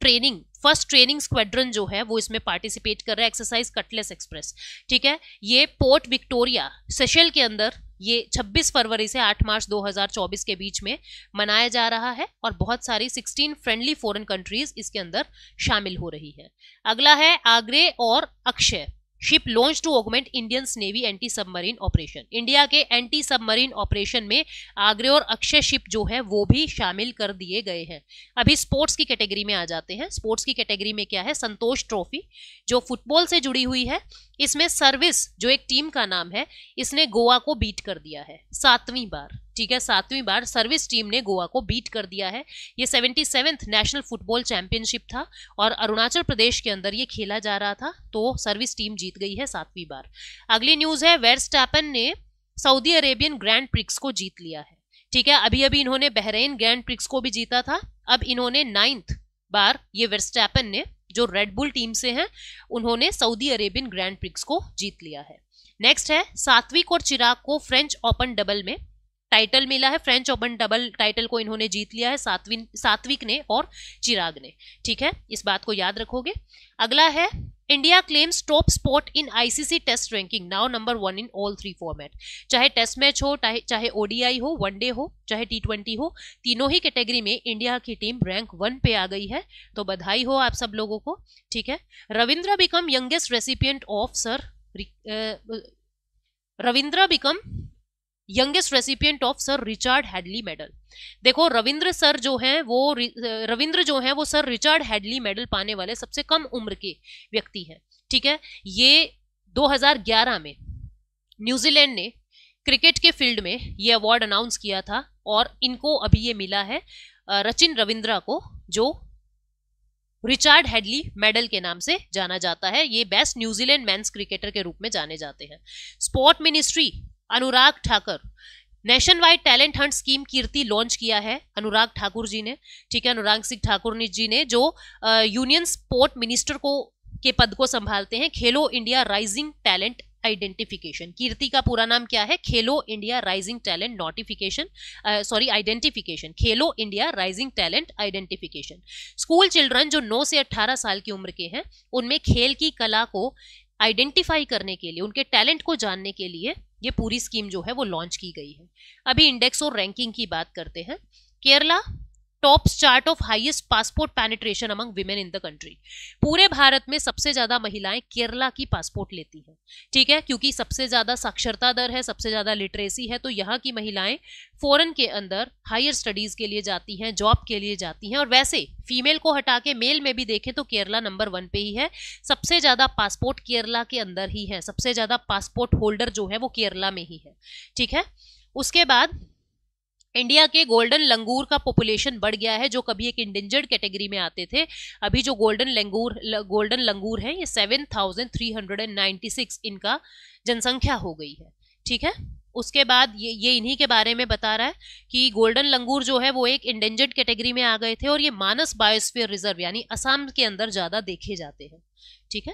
ट्रेनिंग फर्स्ट ट्रेनिंग स्क्वाड्रन जो है वो इसमें पार्टिसिपेट कर रहा है एक्सरसाइज कटलेस एक्सप्रेस ठीक है ये पोर्ट विक्टोरिया सेशल के अंदर ये 26 फरवरी से 8 मार्च 2024 के बीच में मनाया जा रहा है और बहुत सारी 16 फ्रेंडली फॉरेन कंट्रीज इसके अंदर शामिल हो रही है अगला है आगरे और Akshay ship launch to augment Indians navy anti submarine operation India के एंटी सबमरीन ऑपरेशन में आगरे और अक्षय शिप जो है वो भी शामिल कर दिए गए हैं अभी स्पोर्ट्स की कैटेगरी में आ जाते हैं स्पोर्ट्स की कैटेगरी में क्या है संतोष ट्रॉफी जो फुटबॉल से जुड़ी हुई है इसमें सर्विस जो एक टीम का नाम है इसने गोवा को बीट कर दिया है सातवीं बार ठीक है सातवीं बार सर्विस टीम ने गोवा को बीट कर दिया है ये seventy seventh national football championship था और अरुणाचल प्रदेश के अंदर ये खेला जा रहा था तो सर्विस टीम जीत गई है सातवीं बार अगली न्यूज है वेरस्टैपन ने सऊदी अरेबियन ग्रैंड प्रिक्स को जीत लिया है ठीक है अभी अभी इन्होंने बहरेन ग्रैंड प्रिक्स को भी जीता था अब इन्होंने नाइन्थ बार ये वेरस्टैपन ने जो रेडबुल टीम से हैं उन्होंने सऊदी अरेबियन ग्रैंड प्रिक्स को जीत लिया है नेक्स्ट है सात्विक और चिराग को फ्रेंच ओपन डबल में टाइटल मिला है फ्रेंच ओपन डबल टाइटल को इन्होंने जीत लिया है सात्विन सात्विक ने और चिराग ने ठीक है इस बात को याद रखोगे अगला है India claims top spot in ICC test ranking now number one in all three format चाहे टेस्ट मैच हो चाहे ओडीआई हो वनडे हो चाहे टी ट्वेंटी हो तीनों ही कैटेगरी में इंडिया की टीम रैंक वन पे आ गई है तो बधाई हो आप सब लोगों को ठीक है Ravindra become youngest recipient of sir Ravindra become youngest recipient of Sir Richard Hadlee medal देखो रविंद्र सर जो हैं वो रविंद्र जो हैं वो सर रिचर्ड हैडली मेडल पाने वाले सबसे कम उम्र के व्यक्ति हैं ठीक है ये 2011 में न्यूजीलैंड ने क्रिकेट के फील्ड में ये अवार्ड अनाउंस किया था और इनको अभी ये मिला है रचिन रविंद्रा को जो रिचार्ड हेडली मेडल के नाम से जाना जाता है ये बेस्ट न्यूजीलैंड मैंस क्रिकेटर के रूप में जाने जाते हैं sport ministry Anurag Thakur nation wide talent hunt scheme KIRTI launch किया है अनुराग ठाकुर जी ने ठीक है अनुराग सिंह ठाकुर जी ने जो यूनियन स्पोर्ट मिनिस्टर को के पद को संभालते हैं Khelo India rising talent identification KIRTI का पूरा नाम क्या है Khelo India rising talent notification sorry identification Khelo India rising talent identification school children जो 9 से 18 साल की उम्र के हैं उनमें खेल की कला को आइडेंटिफाई करने के लिए उनके टैलेंट को जानने के लिए ये पूरी स्कीम जो है वो लॉन्च की गई है अभी इंडेक्स और रैंकिंग की बात करते हैं Kerala tops chart of highest passport penetration among women in the country पूरे भारत में सबसे ज्यादा महिलाएं केरला की पासपोर्ट लेती हैं ठीक है क्योंकि सबसे ज्यादा साक्षरता दर है सबसे ज्यादा लिटरेसी है तो यहाँ की महिलाएं फॉरन के अंदर हायर स्टडीज के लिए जाती हैं जॉब के लिए जाती हैं और वैसे फीमेल को हटा के मेल में भी देखें तो केरला नंबर वन पे ही है सबसे ज्यादा पासपोर्ट केरला के अंदर ही है सबसे ज्यादा पासपोर्ट होल्डर जो है वो केरला में ही है ठीक है उसके बाद इंडिया के गोल्डन लंगूर का पॉपुलेशन बढ़ गया है जो कभी एक इंडेंजर्ड कैटेगरी में आते थे अभी जो गोल्डन लंगूर गोल्डन लंगूर है ये seven thousand three hundred and ninety six इनका जनसंख्या हो गई है ठीक है उसके बाद ये ये इन्हीं के बारे में बता रहा है कि गोल्डन लंगूर जो है वो एक इंडेंजर्ड कैटेगरी में आ गए थे और ये मानस बायोस्फीयर रिजर्व यानी असम के अंदर ज़्यादा देखे जाते हैं ठीक है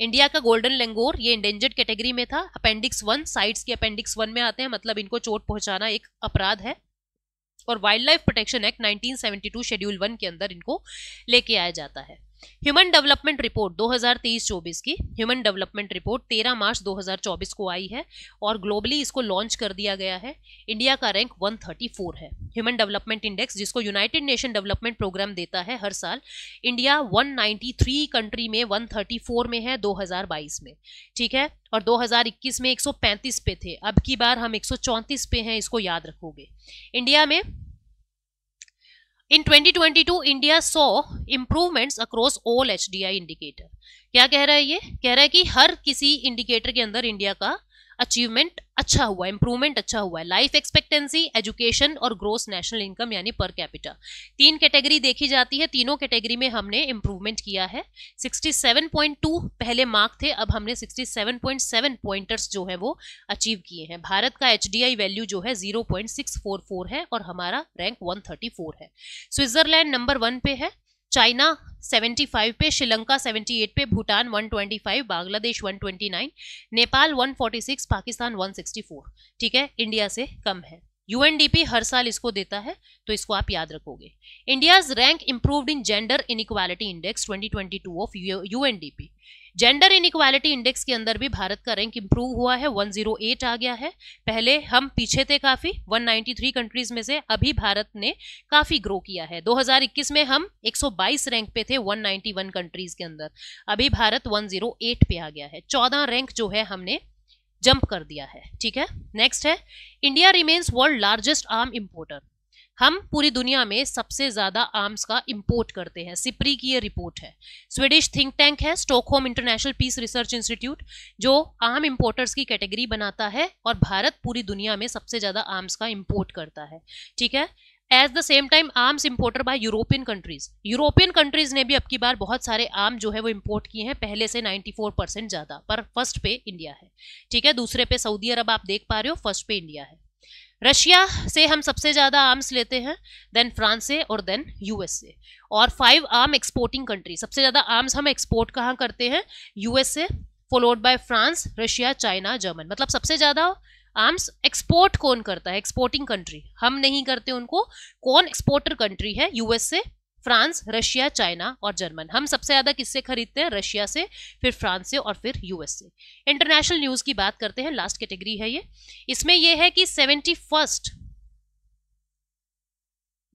इंडिया का गोल्डन लंगूर ये इंडेंजर्ड कैटेगरी में था अपेंडिक्स वन साइट्स के अपेंडिक्स वन में आते हैं मतलब इनको चोट पहुंचाना एक अपराध है और wild life protection act 1972 schedule one के अंदर इनको लेके आया जाता है ह्यूमन डेवलपमेंट रिपोर्ट 2023-24 की ह्यूमन डेवलपमेंट रिपोर्ट 13 मार्च 2024 को आई है और ग्लोबली इसको लॉन्च कर दिया गया है इंडिया का रैंक 134 है ह्यूमन डेवलपमेंट इंडेक्स जिसको यूनाइटेड नेशन डेवलपमेंट प्रोग्राम देता है हर साल इंडिया 193 कंट्री में 134 में है 2022 में ठीक है और 2021 में 135 पे थे अब की बार हम 134 पे हैं इसको याद रखोगे इंडिया में in 2022 India saw improvements across all H D I indicator क्या कह रहा है ये कह रहा है कि हर किसी इंडिकेटर के अंदर इंडिया का अचीवमेंट अच्छा हुआ इंप्रूवमेंट अच्छा हुआ है लाइफ एक्सपेक्टेंसी एजुकेशन और ग्रोस नेशनल इनकम यानी पर कैपिटा तीन कैटेगरी देखी जाती है तीनों कैटेगरी में हमने इंप्रूवमेंट किया है 67.2 पहले मार्क थे अब हमने 67.7 पॉइंटर्स जो है वो अचीव किए हैं भारत का एच वैल्यू जो है जीरो है और हमारा रैंक वन है स्विट्जरलैंड नंबर वन पे है चाइना 75 पे श्रीलंका 78 पे भूटान 125 बांग्लादेश 129 नेपाल 146 पाकिस्तान 164 ठीक है इंडिया से कम है यूएनडीपी हर साल इसको देता है तो इसको आप याद रखोगे India's rank improved in gender inequality index 2022 of UNDP gender inequality index के अंदर भी भारत का रैंक इंप्रूव हुआ है 108 आ गया है पहले हम पीछे थे काफ़ी 193 कंट्रीज में से अभी भारत ने काफ़ी ग्रो किया है 2021 में हम 122 रैंक पे थे 191 कंट्रीज के अंदर अभी भारत 108 पे आ गया है 14 रैंक जो है हमने जंप कर दिया है ठीक है नेक्स्ट है India remains world largest arm importer हम पूरी दुनिया में सबसे ज़्यादा आर्म्स का इंपोर्ट करते हैं सिपरी की ये रिपोर्ट है स्वीडिश थिंक टैंक है Stockholm International Peace Research Institute जो आर्म इंपोर्टर्स की कैटेगरी बनाता है और भारत पूरी दुनिया में सबसे ज़्यादा आर्म्स का इंपोर्ट करता है ठीक है at the same time arms importer by European countries European countries ने भी अब की बार बहुत सारे आर्म जो है वो इम्पोर्ट किए हैं पहले से 94 परसेंट ज़्यादा पर फर्स्ट पे इंडिया है ठीक है दूसरे पे सऊदी अरब आप देख पा रहे हो फर्स्ट पे इंडिया है रशिया से हम सबसे ज़्यादा आर्म्स लेते हैं देन फ्रांस से और देन यूएस से और फाइव आर्म एक्सपोर्टिंग कंट्री सबसे ज़्यादा आर्म्स हम एक्सपोर्ट कहाँ करते हैं यूएस से followed by France Russia China German मतलब सबसे ज़्यादा आर्म्स एक्सपोर्ट कौन करता है एक्सपोर्टिंग कंट्री हम नहीं करते उनको कौन एक्सपोर्टर कंट्री है यूएस से फ्रांस रशिया चाइना और जर्मन हम सबसे ज़्यादा किससे खरीदते हैं रशिया से फिर फ्रांस से और फिर यूएस से इंटरनेशनल न्यूज़ की बात करते हैं लास्ट कैटेगरी है ये इसमें यह है कि सेवेंटी फर्स्ट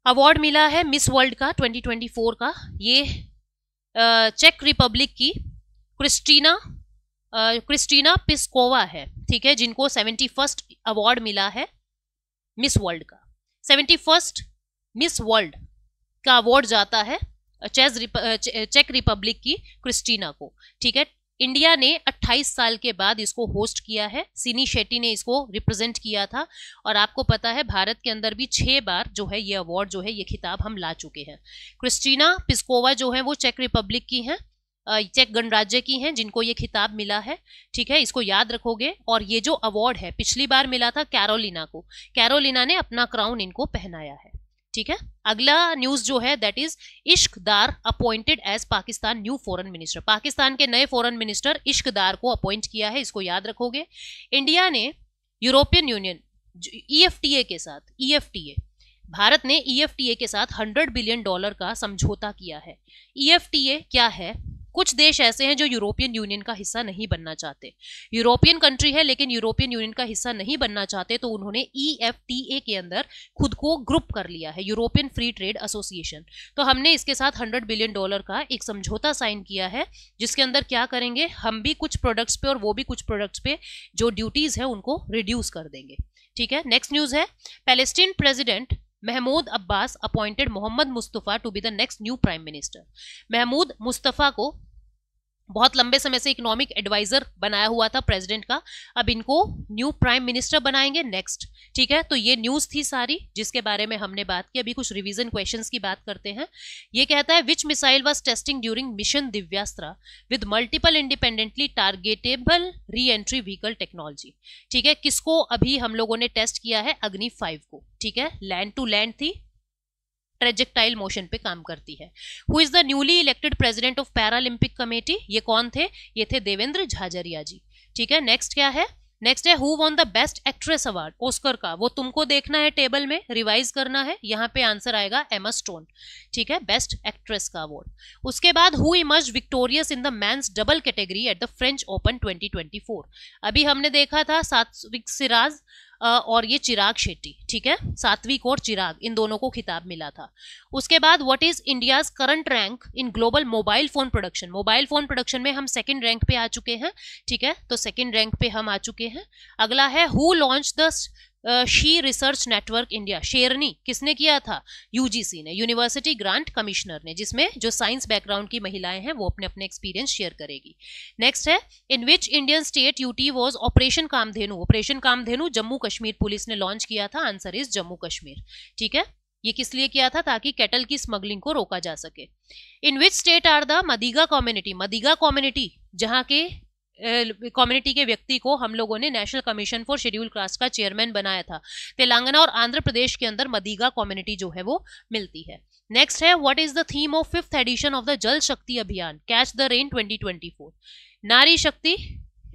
अवार्ड मिला है मिस वर्ल्ड का 2024 का ये चेक रिपब्लिक की क्रिस्टीना क्रिस्टीना पिस्कोवा है ठीक है जिनको सेवेंटी फर्स्ट अवार्ड मिला है मिस वर्ल्ड का सेवेंटी फर्स्ट मिस वर्ल्ड का अवार्ड जाता है चेज रिप, चे, चेक रिपब्लिक की क्रिस्टीना को ठीक है इंडिया ने 28 साल के बाद इसको होस्ट किया है सिनी शेट्टी ने इसको रिप्रेजेंट किया था और आपको पता है भारत के अंदर भी छः बार जो है ये अवार्ड जो है ये खिताब हम ला चुके हैं क्रिस्टीना पिस्कोवा जो है वो चेक रिपब्लिक की हैं चेक गणराज्य की हैं जिनको ये खिताब मिला है ठीक है इसको याद रखोगे और ये जो अवार्ड है पिछली बार मिला था कैरोलिना को कैरोलिना ने अपना क्राउन इनको पहनाया है ठीक है अगला न्यूज जो है that is इश्कदार appointed as Pakistan new foreign minister Pakistan के नए फॉरेन मिनिस्टर इश्कदार को अपॉइंट किया है इसको याद रखोगे इंडिया ने यूरोपियन यूनियन ए e के साथ ए e भारत ने ए e के साथ 100 बिलियन डॉलर का समझौता किया है ए क्या है कुछ देश ऐसे हैं जो यूरोपियन यूनियन का हिस्सा नहीं बनना चाहते यूरोपियन कंट्री है लेकिन यूरोपियन यूनियन का हिस्सा नहीं बनना चाहते तो उन्होंने ई e के अंदर खुद को ग्रुप कर लिया है यूरोपियन फ्री ट्रेड एसोसिएशन तो हमने इसके साथ हंड्रेड बिलियन डॉलर का एक समझौता साइन किया है जिसके अंदर क्या करेंगे हम भी कुछ प्रोडक्ट्स पे और वो भी कुछ प्रोडक्ट्स पे जो ड्यूटीज है उनको रिड्यूस कर देंगे ठीक है नेक्स्ट न्यूज है Palestine president Mahmoud Abbas appointed Mohammad Mustafa to be the next new prime minister Mahmoud Mustafa को बहुत लंबे समय से इकोनॉमिक एडवाइजर बनाया हुआ था प्रेसिडेंट का अब इनको न्यू प्राइम मिनिस्टर बनाएंगे नेक्स्ट ठीक है तो ये न्यूज थी सारी जिसके बारे में हमने बात की अभी कुछ रिवीजन क्वेश्चन की बात करते हैं ये कहता है which missile was testing during mission Divyastra with multiple independently targetable re entry vehicle technology ठीक है किसको अभी हम लोगों ने टेस्ट किया है अग्नि फाइव को ठीक है लैंड टू लैंड थी ट्रेजेक्टाइल मोशन पे काम करती है who is the newly elected president of Paralympic committee ये कौन थे ये थे देवेंद्र झाझरिया जी ठीक है नेक्स्ट क्या है नेक्स्ट है who won the best actress award Oscar का वो तुमको देखना है टेबल में रिवाइज करना है यहाँ पे आंसर आएगा एमा स्टोन ठीक है बेस्ट एक्ट्रेस का अवार्ड उसके बाद who emerge victorious in the men's double category at the French Open 2024 अभी हमने देखा था सात सिराज और ये चिराग शेट्टी ठीक है सात्विक और चिराग इन दोनों को खिताब मिला था उसके बाद what is India's current rank in global mobile phone production mobile phone production में हम सेकंड रैंक पे आ चुके हैं ठीक है तो सेकंड रैंक पे हम आ चुके हैं अगला है who launch the she research network India SheRNI किसने किया था यूजीसी ने यूनिवर्सिटी ग्रांट कमिश्नर ने जिसमें जो साइंस बैकग्राउंड की महिलाएं हैं वो अपने अपने एक्सपीरियंस शेयर करेगी नेक्स्ट है in which Indian state UT was operation Kamdhenu operation Kamdhenu Jammu Kashmir police ने लॉन्च किया था आंसर इज जम्मू कश्मीर ठीक है ये किस लिए किया था ताकि कैटल की स्मगलिंग को रोका जा सके in which state are the Madiga community Madiga community जहाँ के कम्युनिटी के व्यक्ति को हम लोगों ने National commission for schedule Caste का चेयरमैन बनाया था तेलंगाना और आंध्र प्रदेश के अंदर मदीगा कम्युनिटी जो है वो मिलती है नेक्स्ट है what is the theme of fifth edition of the Jal Shakti Abhiyan catch the rain 2024 नारी शक्ति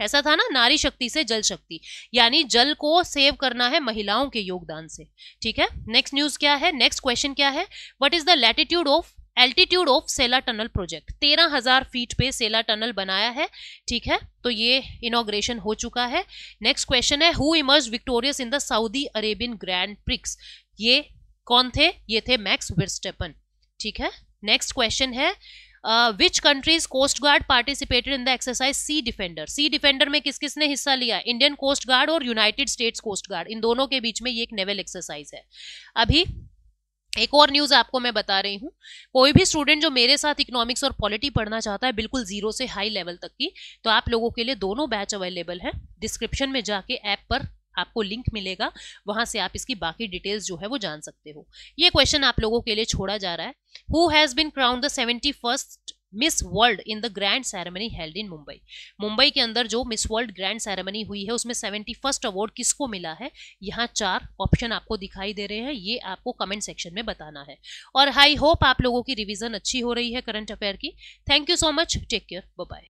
ऐसा था ना नारी शक्ति से जल शक्ति यानी जल को सेव करना है महिलाओं के योगदान से ठीक है नेक्स्ट न्यूज क्या है नेक्स्ट क्वेश्चन क्या है what is the latitude of altitude of Sela tunnel project तेरह हजार फीट पे सेला टनल बनाया है ठीक है तो ये इनोग्रेशन हो चुका है नेक्स्ट क्वेश्चन है who emerge victorious in the Saudi Arabian Grand Prix ये कौन थे ये थे मैक्स विस्टेपन ठीक है नेक्स्ट क्वेश्चन है which countries coast guard participated in the exercise Sea Defender Sea Defender में किस किस ने हिस्सा लिया इंडियन कोस्ट गार्ड और यूनाइटेड स्टेट्स कोस्ट गार्ड इन दोनों के बीच में ये एक नेवल एक्सरसाइज है अभी एक और न्यूज़ आपको मैं बता रही हूँ कोई भी स्टूडेंट जो मेरे साथ इकोनॉमिक्स और पॉलिटी पढ़ना चाहता है बिल्कुल जीरो से हाई लेवल तक की तो आप लोगों के लिए दोनों बैच अवेलेबल है डिस्क्रिप्शन में जाके ऐप पर आपको लिंक मिलेगा वहां से आप इसकी बाकी डिटेल्स जो है वो जान सकते हो ये क्वेश्चन आप लोगों के लिए छोड़ा जा रहा है who has been crowned the seventy first Miss World in the grand ceremony held in Mumbai Mumbai के अंदर जो मिस वर्ल्ड ग्रैंड सेरेमनी हुई है उसमें सेवेंटी फर्स्ट अवार्ड किसको मिला है यहाँ चार ऑप्शन आपको दिखाई दे रहे हैं ये आपको कमेंट सेक्शन में बताना है और आई होप आप लोगों की रिविजन अच्छी हो रही है करंट अफेयर की thank you so much take care bye